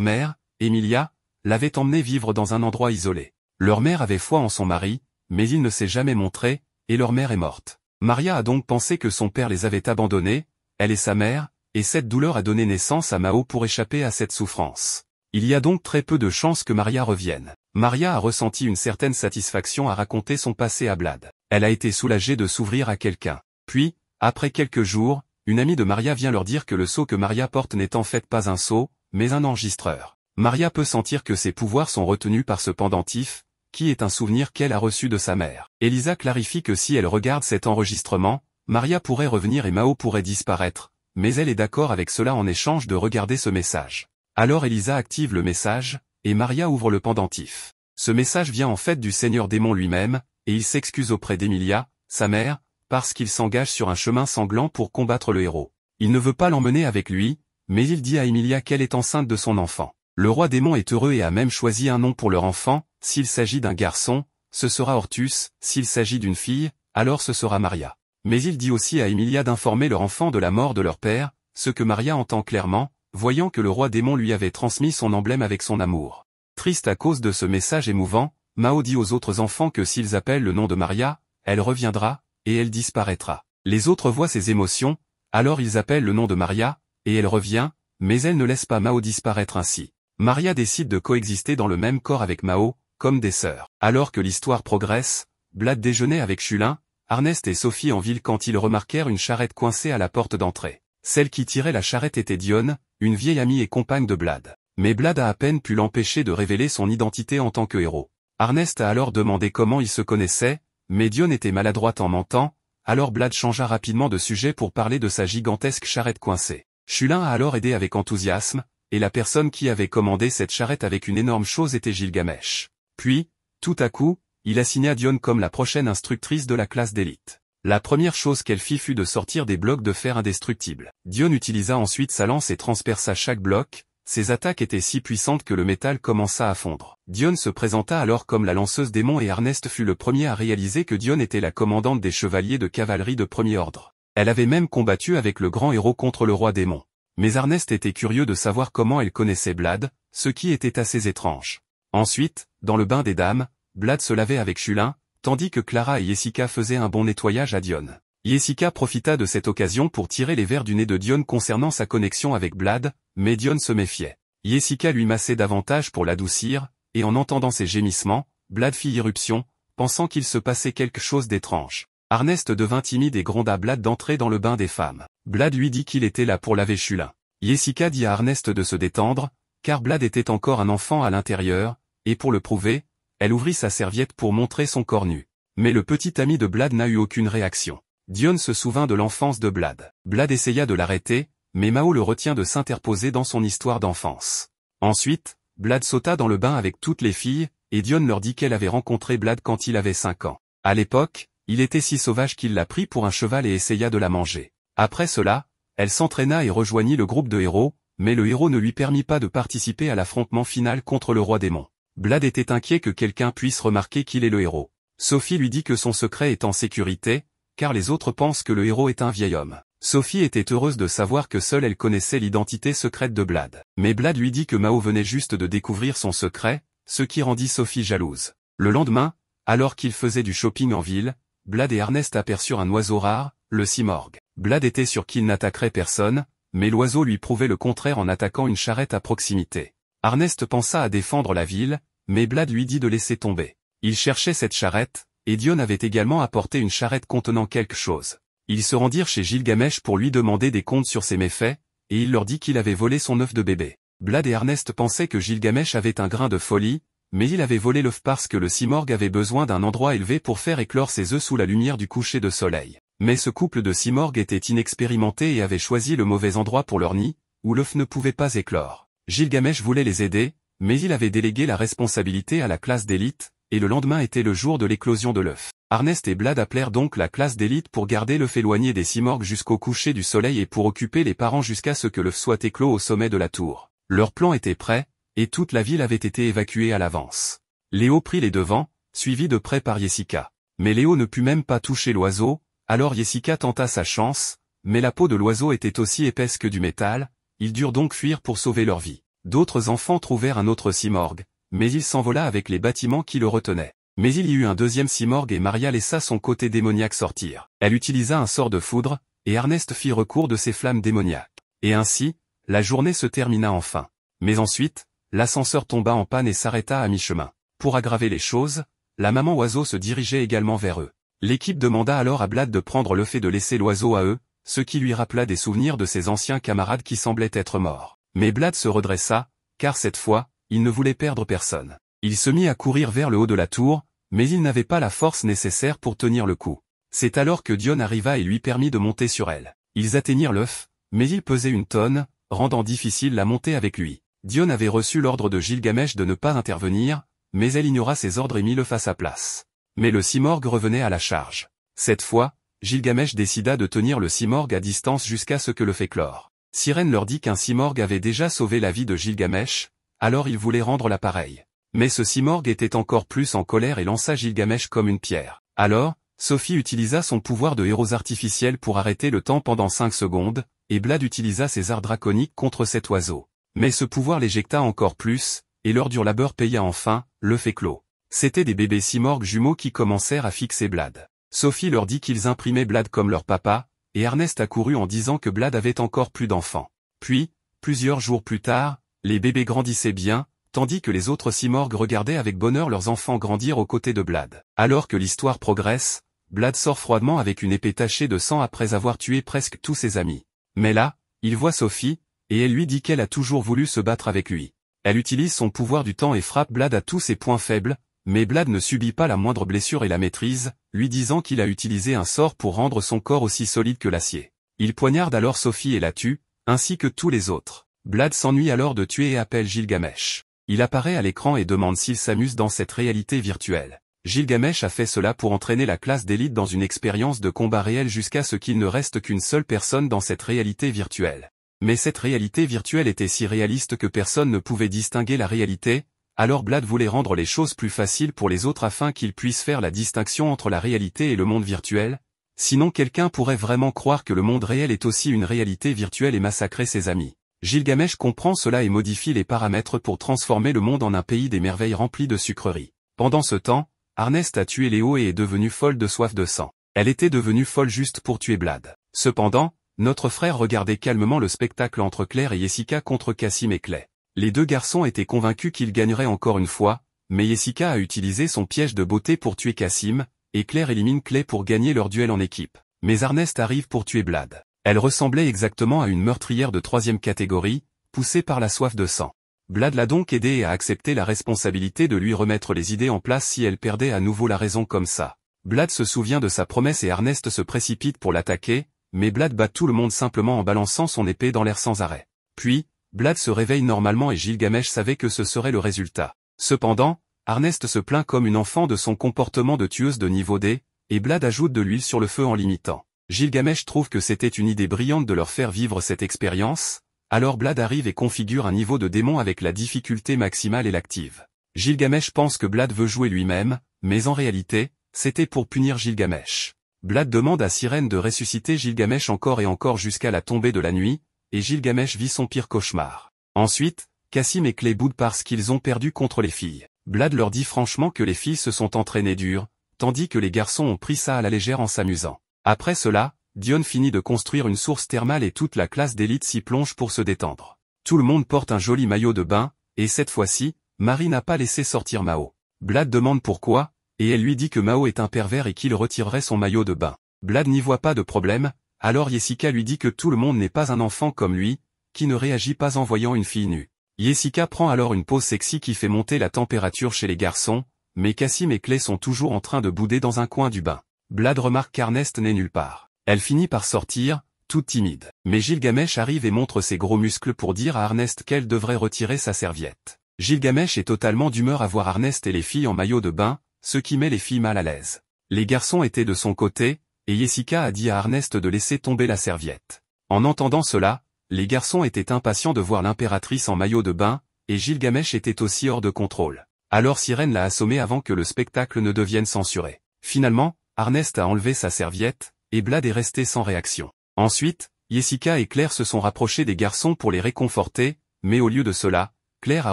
mère, Emilia, l'avait emmené vivre dans un endroit isolé. Leur mère avait foi en son mari, mais il ne s'est jamais montré, et leur mère est morte. Maria a donc pensé que son père les avait abandonnés, elle et sa mère, et cette douleur a donné naissance à Mao pour échapper à cette souffrance. Il y a donc très peu de chances que Maria revienne. Maria a ressenti une certaine satisfaction à raconter son passé à Blad. Elle a été soulagée de s'ouvrir à quelqu'un. Puis, après quelques jours, une amie de Maria vient leur dire que le seau que Maria porte n'est en fait pas un seau, mais un enregistreur. Maria peut sentir que ses pouvoirs sont retenus par ce pendentif, qui est un souvenir qu'elle a reçu de sa mère. Elisa clarifie que si elle regarde cet enregistrement, Maria pourrait revenir et Mao pourrait disparaître, mais elle est d'accord avec cela en échange de regarder ce message. Alors Elisa active le message, et Maria ouvre le pendentif. Ce message vient en fait du seigneur démon lui-même, et il s'excuse auprès d'Emilia, sa mère, parce qu'il s'engage sur un chemin sanglant pour combattre le héros. Il ne veut pas l'emmener avec lui, mais il dit à Emilia qu'elle est enceinte de son enfant. Le roi démon est heureux et a même choisi un nom pour leur enfant, s'il s'agit d'un garçon, ce sera Hortus, s'il s'agit d'une fille, alors ce sera Maria. Mais il dit aussi à Emilia d'informer leur enfant de la mort de leur père, ce que Maria entend clairement, voyant que le roi démon lui avait transmis son emblème avec son amour. Triste à cause de ce message émouvant, Mao dit aux autres enfants que s'ils appellent le nom de Maria, elle reviendra, et elle disparaîtra. Les autres voient ses émotions, alors ils appellent le nom de Maria, et elle revient, mais elle ne laisse pas Mao disparaître ainsi. Maria décide de coexister dans le même corps avec Mao, comme des sœurs. Alors que l'histoire progresse, Blade déjeunait avec Chulin, Arnest et Sophie en ville quand ils remarquèrent une charrette coincée à la porte d'entrée. Celle qui tirait la charrette était Dionne, une vieille amie et compagne de Blade. Mais Blade a à peine pu l'empêcher de révéler son identité en tant que héros. Arnest a alors demandé comment ils se connaissaient, mais Dionne était maladroite en mentant, alors Blade changea rapidement de sujet pour parler de sa gigantesque charrette coincée. Chulin a alors aidé avec enthousiasme, et la personne qui avait commandé cette charrette avec une énorme chose était Gilgamesh. Puis, tout à coup, il assigna Dion comme la prochaine instructrice de la classe d'élite. La première chose qu'elle fit fut de sortir des blocs de fer indestructibles. Dion utilisa ensuite sa lance et transperça chaque bloc, ses attaques étaient si puissantes que le métal commença à fondre. Dion se présenta alors comme la lanceuse démon et Ernest fut le premier à réaliser que Dion était la commandante des chevaliers de cavalerie de premier ordre. Elle avait même combattu avec le grand héros contre le roi démon. Mais Ernest était curieux de savoir comment elle connaissait Blad, ce qui était assez étrange. Ensuite, dans le bain des dames, Blad se lavait avec Chulin, tandis que Clara et Jessica faisaient un bon nettoyage à Dionne. Jessica profita de cette occasion pour tirer les verres du nez de Dionne concernant sa connexion avec Blad, mais Dionne se méfiait. Jessica lui massait davantage pour l'adoucir, et en entendant ses gémissements, Blad fit irruption, pensant qu'il se passait quelque chose d'étrange. Arnest devint timide et gronda Blad d'entrer dans le bain des femmes. Blad lui dit qu'il était là pour laver Chulin. Jessica dit à Arnest de se détendre, car Blad était encore un enfant à l'intérieur, et pour le prouver, elle ouvrit sa serviette pour montrer son corps nu. Mais le petit ami de Blad n'a eu aucune réaction. Dion se souvint de l'enfance de Blad. Blad essaya de l'arrêter, mais Mao le retient de s'interposer dans son histoire d'enfance. Ensuite, Blad sauta dans le bain avec toutes les filles, et Dion leur dit qu'elle avait rencontré Blad quand il avait cinq ans. À l'époque, il était si sauvage qu'il la prit pour un cheval et essaya de la manger. Après cela, elle s'entraîna et rejoignit le groupe de héros, mais le héros ne lui permit pas de participer à l'affrontement final contre le roi démon. Blade était inquiet que quelqu'un puisse remarquer qu'il est le héros. Sophie lui dit que son secret est en sécurité, car les autres pensent que le héros est un vieil homme. Sophie était heureuse de savoir que seule elle connaissait l'identité secrète de Blade. Mais Blade lui dit que Mao venait juste de découvrir son secret, ce qui rendit Sophie jalouse. Le lendemain, alors qu'il faisait du shopping en ville, Blad et Ernest aperçurent un oiseau rare, le cimorgue. Blade était sûr qu'il n'attaquerait personne, mais l'oiseau lui prouvait le contraire en attaquant une charrette à proximité. Ernest pensa à défendre la ville, mais Blade lui dit de laisser tomber. Il cherchait cette charrette, et Dion avait également apporté une charrette contenant quelque chose. Ils se rendirent chez Gilgamesh pour lui demander des comptes sur ses méfaits, et il leur dit qu'il avait volé son œuf de bébé. Blad et Ernest pensaient que Gilgamesh avait un grain de folie, mais il avait volé l'œuf parce que le cimorgue avait besoin d'un endroit élevé pour faire éclore ses œufs sous la lumière du coucher de soleil. Mais ce couple de cimorgues était inexpérimenté et avait choisi le mauvais endroit pour leur nid, où l'œuf ne pouvait pas éclore. Gilgamesh voulait les aider, mais il avait délégué la responsabilité à la classe d'élite, et le lendemain était le jour de l'éclosion de l'œuf. Arnest et Blad appelèrent donc la classe d'élite pour garder l'œuf éloigné des cimorgues jusqu'au coucher du soleil et pour occuper les parents jusqu'à ce que l'œuf soit éclos au sommet de la tour. Leur plan était prêt, et toute la ville avait été évacuée à l'avance. Léo prit les devants, suivi de près par Jessica. Mais Léo ne put même pas toucher l'oiseau, alors Jessica tenta sa chance, mais la peau de l'oiseau était aussi épaisse que du métal, ils durent donc fuir pour sauver leur vie. D'autres enfants trouvèrent un autre cimorgue, mais il s'envola avec les bâtiments qui le retenaient. Mais il y eut un deuxième cimorgue et Maria laissa son côté démoniaque sortir. Elle utilisa un sort de foudre, et Ernest fit recours de ses flammes démoniaques. Et ainsi, la journée se termina enfin. Mais ensuite, l'ascenseur tomba en panne et s'arrêta à mi-chemin. Pour aggraver les choses, la maman oiseau se dirigeait également vers eux. L'équipe demanda alors à Blad de prendre le fait de laisser l'oiseau à eux, ce qui lui rappela des souvenirs de ses anciens camarades qui semblaient être morts. Mais Blad se redressa, car cette fois, il ne voulait perdre personne. Il se mit à courir vers le haut de la tour, mais il n'avait pas la force nécessaire pour tenir le coup. C'est alors que Dion arriva et lui permit de monter sur elle. Ils atteignirent l'œuf, mais il pesait une tonne, rendant difficile la montée avec lui. Dion avait reçu l'ordre de Gilgamesh de ne pas intervenir, mais elle ignora ses ordres et mit le face à place. Mais le cimorgue revenait à la charge. Cette fois, Gilgamesh décida de tenir le cimorgue à distance jusqu'à ce que le fait clore. Sirène leur dit qu'un cimorgue avait déjà sauvé la vie de Gilgamesh, alors il voulait rendre l'appareil. Mais ce cimorgue était encore plus en colère et lança Gilgamesh comme une pierre. Alors, Sophie utilisa son pouvoir de héros artificiel pour arrêter le temps pendant 5 secondes, et Blad utilisa ses arts draconiques contre cet oiseau. Mais ce pouvoir l'éjecta encore plus, et leur dur labeur paya enfin, le fait clos. C'étaient des bébés simorgues jumeaux qui commencèrent à fixer Blade. Sophie leur dit qu'ils imprimaient Blade comme leur papa, et Ernest accourut en disant que Blade avait encore plus d'enfants. Puis, plusieurs jours plus tard, les bébés grandissaient bien, tandis que les autres simorgues regardaient avec bonheur leurs enfants grandir aux côtés de Blade. Alors que l'histoire progresse, Blade sort froidement avec une épée tachée de sang après avoir tué presque tous ses amis. Mais là, il voit Sophie, et elle lui dit qu'elle a toujours voulu se battre avec lui. Elle utilise son pouvoir du temps et frappe Blade à tous ses points faibles, mais Blade ne subit pas la moindre blessure et la maîtrise, lui disant qu'il a utilisé un sort pour rendre son corps aussi solide que l'acier. Il poignarde alors Sophie et la tue, ainsi que tous les autres. Blade s'ennuie alors de tuer et appelle Gilgamesh. Il apparaît à l'écran et demande s'il s'amuse dans cette réalité virtuelle. Gilgamesh a fait cela pour entraîner la classe d'élite dans une expérience de combat réel jusqu'à ce qu'il ne reste qu'une seule personne dans cette réalité virtuelle. Mais cette réalité virtuelle était si réaliste que personne ne pouvait distinguer la réalité, alors Blade voulait rendre les choses plus faciles pour les autres afin qu'ils puissent faire la distinction entre la réalité et le monde virtuel, sinon quelqu'un pourrait vraiment croire que le monde réel est aussi une réalité virtuelle et massacrer ses amis. Gilgamesh comprend cela et modifie les paramètres pour transformer le monde en un pays des merveilles rempli de sucreries. Pendant ce temps, Arnest a tué Léo et est devenue folle de soif de sang. Elle était devenue folle juste pour tuer Blade. Cependant, notre frère regardait calmement le spectacle entre Claire et Jessica contre Cassim et Clay. Les deux garçons étaient convaincus qu'ils gagneraient encore une fois, mais Jessica a utilisé son piège de beauté pour tuer Cassim, et Claire élimine Clay pour gagner leur duel en équipe. Mais Ernest arrive pour tuer Blade. Elle ressemblait exactement à une meurtrière de troisième catégorie, poussée par la soif de sang. Blade l'a donc aidé à accepter la responsabilité de lui remettre les idées en place si elle perdait à nouveau la raison comme ça. Blade se souvient de sa promesse et Ernest se précipite pour l'attaquer, mais Blade bat tout le monde simplement en balançant son épée dans l'air sans arrêt. Puis, Blade se réveille normalement et Gilgamesh savait que ce serait le résultat. Cependant, Arnest se plaint comme une enfant de son comportement de tueuse de niveau D, et Blade ajoute de l'huile sur le feu en l'imitant. Gilgamesh trouve que c'était une idée brillante de leur faire vivre cette expérience, alors Blade arrive et configure un niveau de démon avec la difficulté maximale et l'active. Gilgamesh pense que Blade veut jouer lui-même, mais en réalité, c'était pour punir Gilgamesh. Blade demande à Sirène de ressusciter Gilgamesh encore et encore jusqu'à la tombée de la nuit, et Gilgamesh vit son pire cauchemar. Ensuite, Cassim et Cléboud parce qu'ils ont perdu contre les filles. Blade leur dit franchement que les filles se sont entraînées dures, tandis que les garçons ont pris ça à la légère en s'amusant. Après cela, Dion finit de construire une source thermale et toute la classe d'élite s'y plonge pour se détendre. Tout le monde porte un joli maillot de bain, et cette fois-ci, Marie n'a pas laissé sortir Mao. Blade demande pourquoi, et elle lui dit que Mao est un pervers et qu'il retirerait son maillot de bain. Blade n'y voit pas de problème, alors Jessica lui dit que tout le monde n'est pas un enfant comme lui, qui ne réagit pas en voyant une fille nue. Jessica prend alors une pause sexy qui fait monter la température chez les garçons, mais Cassim et Clay sont toujours en train de bouder dans un coin du bain. Blade remarque qu'Ernest n'est nulle part. Elle finit par sortir, toute timide. Mais Gilgamesh arrive et montre ses gros muscles pour dire à Ernest qu'elle devrait retirer sa serviette. Gilgamesh est totalement d'humeur à voir Ernest et les filles en maillot de bain, ce qui met les filles mal à l'aise. Les garçons étaient de son côté, et Jessica a dit à Ernest de laisser tomber la serviette. En entendant cela, les garçons étaient impatients de voir l'impératrice en maillot de bain, et Gilgamesh était aussi hors de contrôle. Alors Sirène l'a assommé avant que le spectacle ne devienne censuré. Finalement, Ernest a enlevé sa serviette, et Blade est resté sans réaction. Ensuite, Jessica et Claire se sont rapprochés des garçons pour les réconforter, mais au lieu de cela, Claire a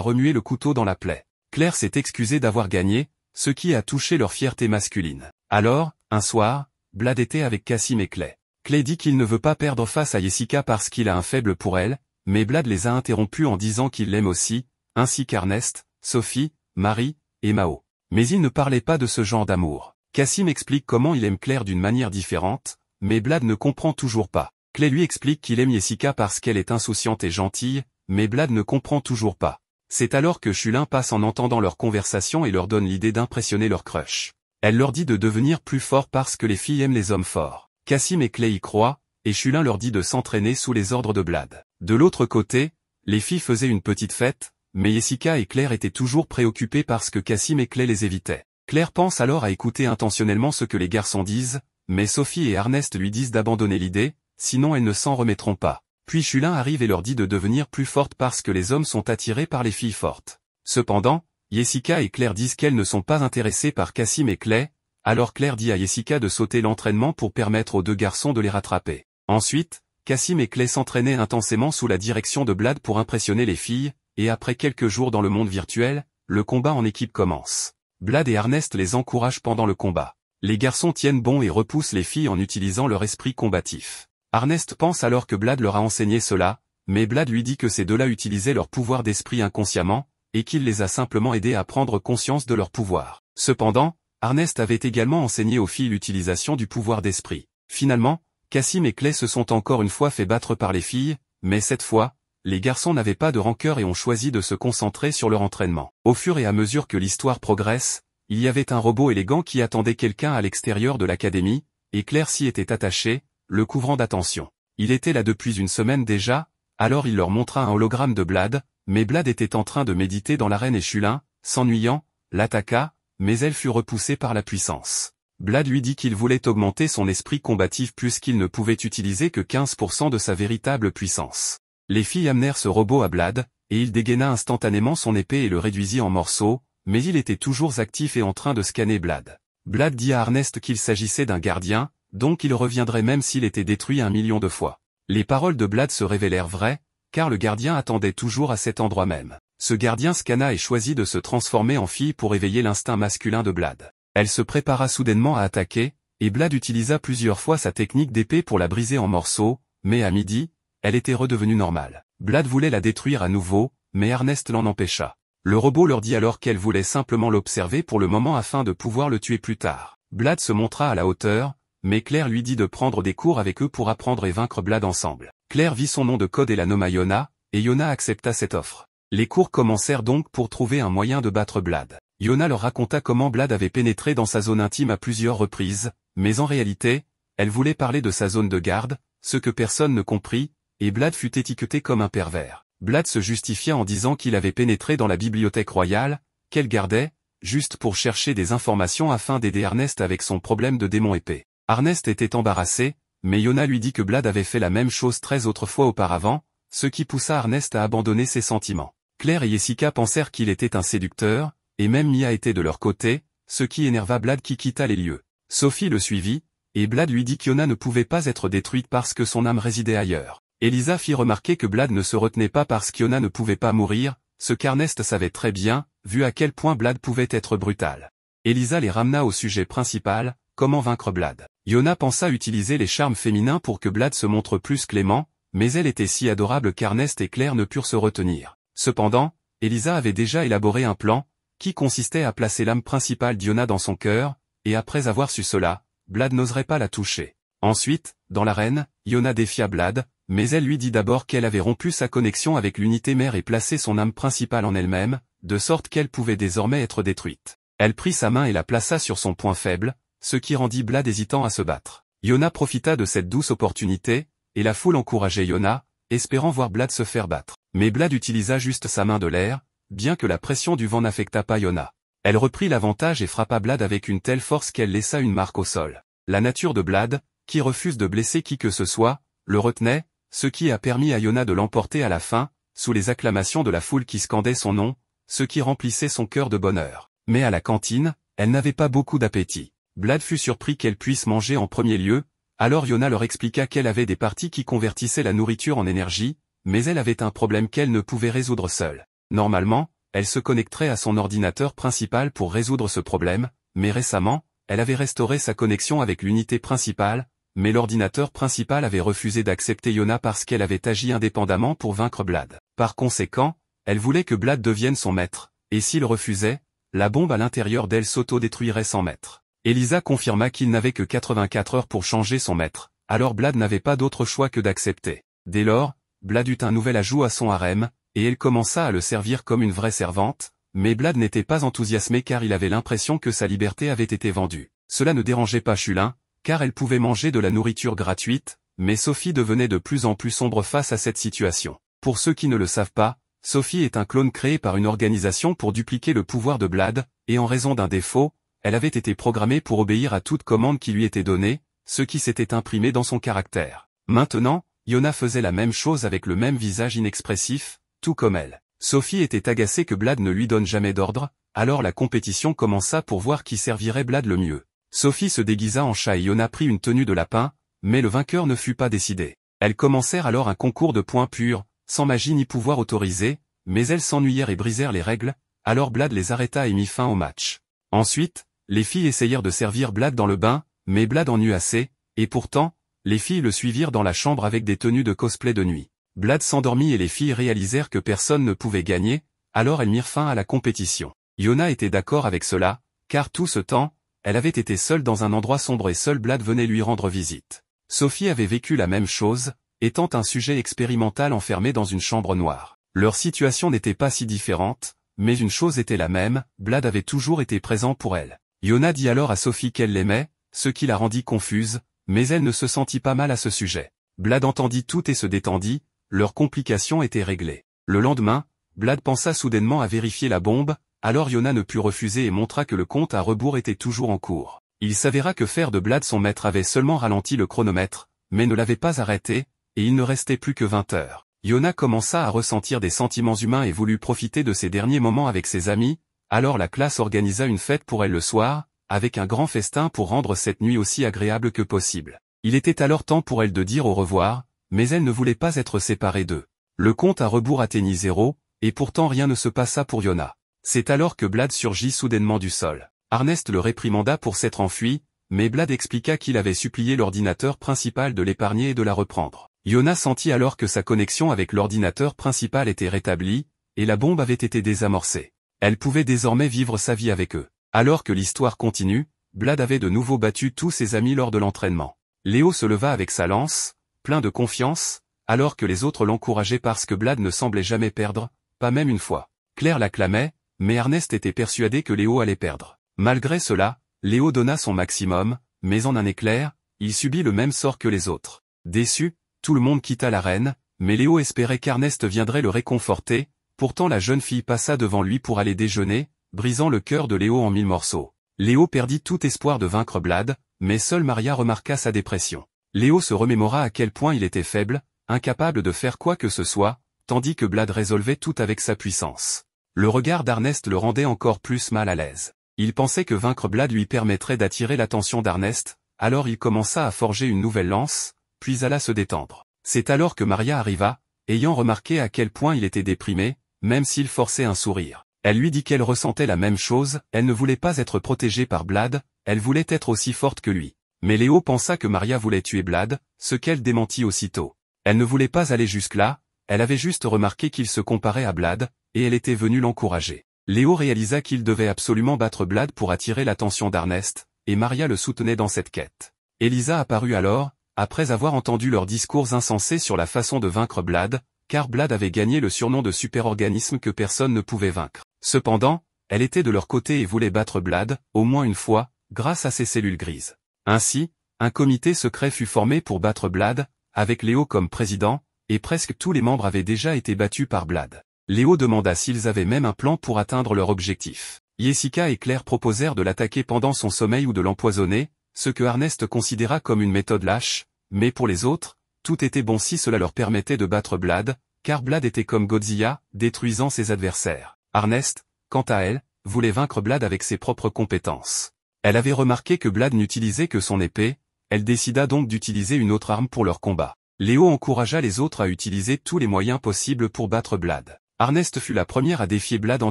remué le couteau dans la plaie. Claire s'est excusée d'avoir gagné, ce qui a touché leur fierté masculine. Alors, un soir, Blad était avec Cassim et Clay. Clay dit qu'il ne veut pas perdre face à Jessica parce qu'il a un faible pour elle, mais Blad les a interrompus en disant qu'il l'aime aussi, ainsi qu'Ernest, Sophie, Marie, et Mao. Mais il ne parlait pas de ce genre d'amour. Cassim explique comment il aime Claire d'une manière différente, mais Blad ne comprend toujours pas. Clay lui explique qu'il aime Jessica parce qu'elle est insouciante et gentille, mais Blad ne comprend toujours pas. C'est alors que Chulin passe en entendant leur conversation et leur donne l'idée d'impressionner leur crush. Elle leur dit de devenir plus fort parce que les filles aiment les hommes forts. Cassim et Clay y croient, et Chulin leur dit de s'entraîner sous les ordres de Blad. De l'autre côté, les filles faisaient une petite fête, mais Jessica et Claire étaient toujours préoccupées parce que Cassim et Clay les évitaient. Claire pense alors à écouter intentionnellement ce que les garçons disent, mais Sophie et Ernest lui disent d'abandonner l'idée, sinon elles ne s'en remettront pas. Puis Chulin arrive et leur dit de devenir plus fortes parce que les hommes sont attirés par les filles fortes. Cependant, Jessica et Claire disent qu'elles ne sont pas intéressées par Cassim et Clay, alors Claire dit à Jessica de sauter l'entraînement pour permettre aux deux garçons de les rattraper. Ensuite, Cassim et Clay s'entraînaient intensément sous la direction de Blade pour impressionner les filles, et après quelques jours dans le monde virtuel, le combat en équipe commence. Blade et Ernest les encouragent pendant le combat. Les garçons tiennent bon et repoussent les filles en utilisant leur esprit combatif. Arnest pense alors que Blade leur a enseigné cela, mais Blade lui dit que ces deux-là utilisaient leur pouvoir d'esprit inconsciemment, et qu'il les a simplement aidés à prendre conscience de leur pouvoir. Cependant, Ernest avait également enseigné aux filles l'utilisation du pouvoir d'esprit. Finalement, Cassim et Clay se sont encore une fois fait battre par les filles, mais cette fois, les garçons n'avaient pas de rancœur et ont choisi de se concentrer sur leur entraînement. Au fur et à mesure que l'histoire progresse, il y avait un robot élégant qui attendait quelqu'un à l'extérieur de l'académie, et Claire s'y était attachée, le couvrant d'attention. Il était là depuis une semaine déjà, alors il leur montra un hologramme de Blad, mais Blad était en train de méditer dans l'arène et Chulin, s'ennuyant, l'attaqua, mais elle fut repoussée par la puissance. Blade lui dit qu'il voulait augmenter son esprit combatif puisqu'il ne pouvait utiliser que 15% de sa véritable puissance. Les filles amenèrent ce robot à Blad, et il dégaina instantanément son épée et le réduisit en morceaux, mais il était toujours actif et en train de scanner Blad. Blade dit à Ernest qu'il s'agissait d'un gardien, donc il reviendrait même s'il était détruit un million de fois. Les paroles de Blade se révélèrent vraies, car le gardien attendait toujours à cet endroit même. Ce gardien scanna et choisit de se transformer en fille pour éveiller l'instinct masculin de Blade. Elle se prépara soudainement à attaquer, et Blade utilisa plusieurs fois sa technique d'épée pour la briser en morceaux, mais à midi, elle était redevenue normale. Blade voulait la détruire à nouveau, mais Ernest l'en empêcha. Le robot leur dit alors qu'elle voulait simplement l'observer pour le moment afin de pouvoir le tuer plus tard. Blade se montra à la hauteur, mais Claire lui dit de prendre des cours avec eux pour apprendre et vaincre Blade ensemble. Claire vit son nom de code et la nomma Yona, et Yona accepta cette offre. Les cours commencèrent donc pour trouver un moyen de battre Blade. Yona leur raconta comment Blade avait pénétré dans sa zone intime à plusieurs reprises, mais en réalité, elle voulait parler de sa zone de garde, ce que personne ne comprit, et Blade fut étiqueté comme un pervers. Blade se justifia en disant qu'il avait pénétré dans la bibliothèque royale, qu'elle gardait, juste pour chercher des informations afin d'aider Ernest avec son problème de démon épée. Arnest était embarrassé, mais Yona lui dit que Blad avait fait la même chose treize autres fois auparavant, ce qui poussa Ernest à abandonner ses sentiments. Claire et Jessica pensèrent qu'il était un séducteur, et même Mia était de leur côté, ce qui énerva Blad qui quitta les lieux. Sophie le suivit, et Blad lui dit qu'Yona ne pouvait pas être détruite parce que son âme résidait ailleurs. Elisa fit remarquer que Blad ne se retenait pas parce qu'Yona ne pouvait pas mourir, ce qu'Arnest savait très bien, vu à quel point Blad pouvait être brutal. Elisa les ramena au sujet principal, Comment vaincre Blad Yona pensa utiliser les charmes féminins pour que Blade se montre plus clément, mais elle était si adorable qu'Ernest et Claire ne purent se retenir. Cependant, Elisa avait déjà élaboré un plan, qui consistait à placer l'âme principale d'Yona dans son cœur, et après avoir su cela, Blade n'oserait pas la toucher. Ensuite, dans l'arène, Yona défia Blad, mais elle lui dit d'abord qu'elle avait rompu sa connexion avec l'unité mère et placé son âme principale en elle-même, de sorte qu'elle pouvait désormais être détruite. Elle prit sa main et la plaça sur son point faible, ce qui rendit Blade hésitant à se battre. Yona profita de cette douce opportunité, et la foule encourageait Yona, espérant voir Blade se faire battre. Mais Blade utilisa juste sa main de l'air, bien que la pression du vent n'affecta pas Yona. Elle reprit l'avantage et frappa Blade avec une telle force qu'elle laissa une marque au sol. La nature de Blade, qui refuse de blesser qui que ce soit, le retenait, ce qui a permis à Yona de l'emporter à la fin, sous les acclamations de la foule qui scandait son nom, ce qui remplissait son cœur de bonheur. Mais à la cantine, elle n'avait pas beaucoup d'appétit. Blade fut surpris qu'elle puisse manger en premier lieu, alors Yona leur expliqua qu'elle avait des parties qui convertissaient la nourriture en énergie, mais elle avait un problème qu'elle ne pouvait résoudre seule. Normalement, elle se connecterait à son ordinateur principal pour résoudre ce problème, mais récemment, elle avait restauré sa connexion avec l'unité principale, mais l'ordinateur principal avait refusé d'accepter Yona parce qu'elle avait agi indépendamment pour vaincre Blade. Par conséquent, elle voulait que Blade devienne son maître, et s'il refusait, la bombe à l'intérieur d'elle s'autodétruirait sans maître. Elisa confirma qu'il n'avait que 84 heures pour changer son maître, alors Blade n'avait pas d'autre choix que d'accepter. Dès lors, Blade eut un nouvel ajout à son harem, et elle commença à le servir comme une vraie servante, mais Blade n'était pas enthousiasmé car il avait l'impression que sa liberté avait été vendue. Cela ne dérangeait pas Chulin, car elle pouvait manger de la nourriture gratuite, mais Sophie devenait de plus en plus sombre face à cette situation. Pour ceux qui ne le savent pas, Sophie est un clone créé par une organisation pour dupliquer le pouvoir de Blade, et en raison d'un défaut, elle avait été programmée pour obéir à toute commande qui lui était donnée, ce qui s'était imprimé dans son caractère. Maintenant, Yona faisait la même chose avec le même visage inexpressif, tout comme elle. Sophie était agacée que Blade ne lui donne jamais d'ordre, alors la compétition commença pour voir qui servirait Blade le mieux. Sophie se déguisa en chat et Yona prit une tenue de lapin, mais le vainqueur ne fut pas décidé. Elles commencèrent alors un concours de points purs, sans magie ni pouvoir autorisé, mais elles s'ennuyèrent et brisèrent les règles, alors Blade les arrêta et mit fin au match. Ensuite, les filles essayèrent de servir Blade dans le bain, mais Blade en eut assez, et pourtant, les filles le suivirent dans la chambre avec des tenues de cosplay de nuit. Blade s'endormit et les filles réalisèrent que personne ne pouvait gagner, alors elles mirent fin à la compétition. Yona était d'accord avec cela, car tout ce temps, elle avait été seule dans un endroit sombre et seul Blade venait lui rendre visite. Sophie avait vécu la même chose, étant un sujet expérimental enfermé dans une chambre noire. Leur situation n'était pas si différente, mais une chose était la même, Blade avait toujours été présent pour elle. Yona dit alors à Sophie qu'elle l'aimait, ce qui la rendit confuse, mais elle ne se sentit pas mal à ce sujet. Blad entendit tout et se détendit, leur complications était réglée. Le lendemain, Blad pensa soudainement à vérifier la bombe, alors Yona ne put refuser et montra que le compte à rebours était toujours en cours. Il s'avéra que faire de Blad son maître avait seulement ralenti le chronomètre, mais ne l'avait pas arrêté, et il ne restait plus que 20 heures. Yona commença à ressentir des sentiments humains et voulut profiter de ses derniers moments avec ses amis, alors la classe organisa une fête pour elle le soir, avec un grand festin pour rendre cette nuit aussi agréable que possible. Il était alors temps pour elle de dire au revoir, mais elle ne voulait pas être séparée d'eux. Le compte à rebours atteignit zéro, et pourtant rien ne se passa pour Yona. C'est alors que Blad surgit soudainement du sol. Arnest le réprimanda pour s'être enfui, mais Blad expliqua qu'il avait supplié l'ordinateur principal de l'épargner et de la reprendre. Yona sentit alors que sa connexion avec l'ordinateur principal était rétablie, et la bombe avait été désamorcée. Elle pouvait désormais vivre sa vie avec eux. Alors que l'histoire continue, Blade avait de nouveau battu tous ses amis lors de l'entraînement. Léo se leva avec sa lance, plein de confiance, alors que les autres l'encourageaient parce que Blade ne semblait jamais perdre, pas même une fois. Claire l'acclamait, mais Ernest était persuadé que Léo allait perdre. Malgré cela, Léo donna son maximum, mais en un éclair, il subit le même sort que les autres. Déçu, tout le monde quitta l'arène, mais Léo espérait qu'Ernest viendrait le réconforter, Pourtant la jeune fille passa devant lui pour aller déjeuner, brisant le cœur de Léo en mille morceaux. Léo perdit tout espoir de vaincre Blade, mais seule Maria remarqua sa dépression. Léo se remémora à quel point il était faible, incapable de faire quoi que ce soit, tandis que Blade résolvait tout avec sa puissance. Le regard d'Arnest le rendait encore plus mal à l'aise. Il pensait que vaincre Blade lui permettrait d'attirer l'attention d'Arnest, alors il commença à forger une nouvelle lance, puis alla se détendre. C'est alors que Maria arriva, ayant remarqué à quel point il était déprimé, même s'il forçait un sourire. Elle lui dit qu'elle ressentait la même chose, elle ne voulait pas être protégée par Blad, elle voulait être aussi forte que lui. Mais Léo pensa que Maria voulait tuer Blad, ce qu'elle démentit aussitôt. Elle ne voulait pas aller jusque-là, elle avait juste remarqué qu'il se comparait à Blad, et elle était venue l'encourager. Léo réalisa qu'il devait absolument battre Blad pour attirer l'attention d'Arnest, et Maria le soutenait dans cette quête. Elisa apparut alors, après avoir entendu leurs discours insensés sur la façon de vaincre Blad, car Blad avait gagné le surnom de superorganisme que personne ne pouvait vaincre. Cependant, elle était de leur côté et voulait battre Blad, au moins une fois, grâce à ses cellules grises. Ainsi, un comité secret fut formé pour battre Blad, avec Léo comme président, et presque tous les membres avaient déjà été battus par Blad. Léo demanda s'ils avaient même un plan pour atteindre leur objectif. Jessica et Claire proposèrent de l'attaquer pendant son sommeil ou de l'empoisonner, ce que Ernest considéra comme une méthode lâche, mais pour les autres, tout était bon si cela leur permettait de battre Blade, car Blade était comme Godzilla, détruisant ses adversaires. Arnest, quant à elle, voulait vaincre Blade avec ses propres compétences. Elle avait remarqué que Blade n'utilisait que son épée, elle décida donc d'utiliser une autre arme pour leur combat. Léo encouragea les autres à utiliser tous les moyens possibles pour battre Blade. Arnest fut la première à défier Blade en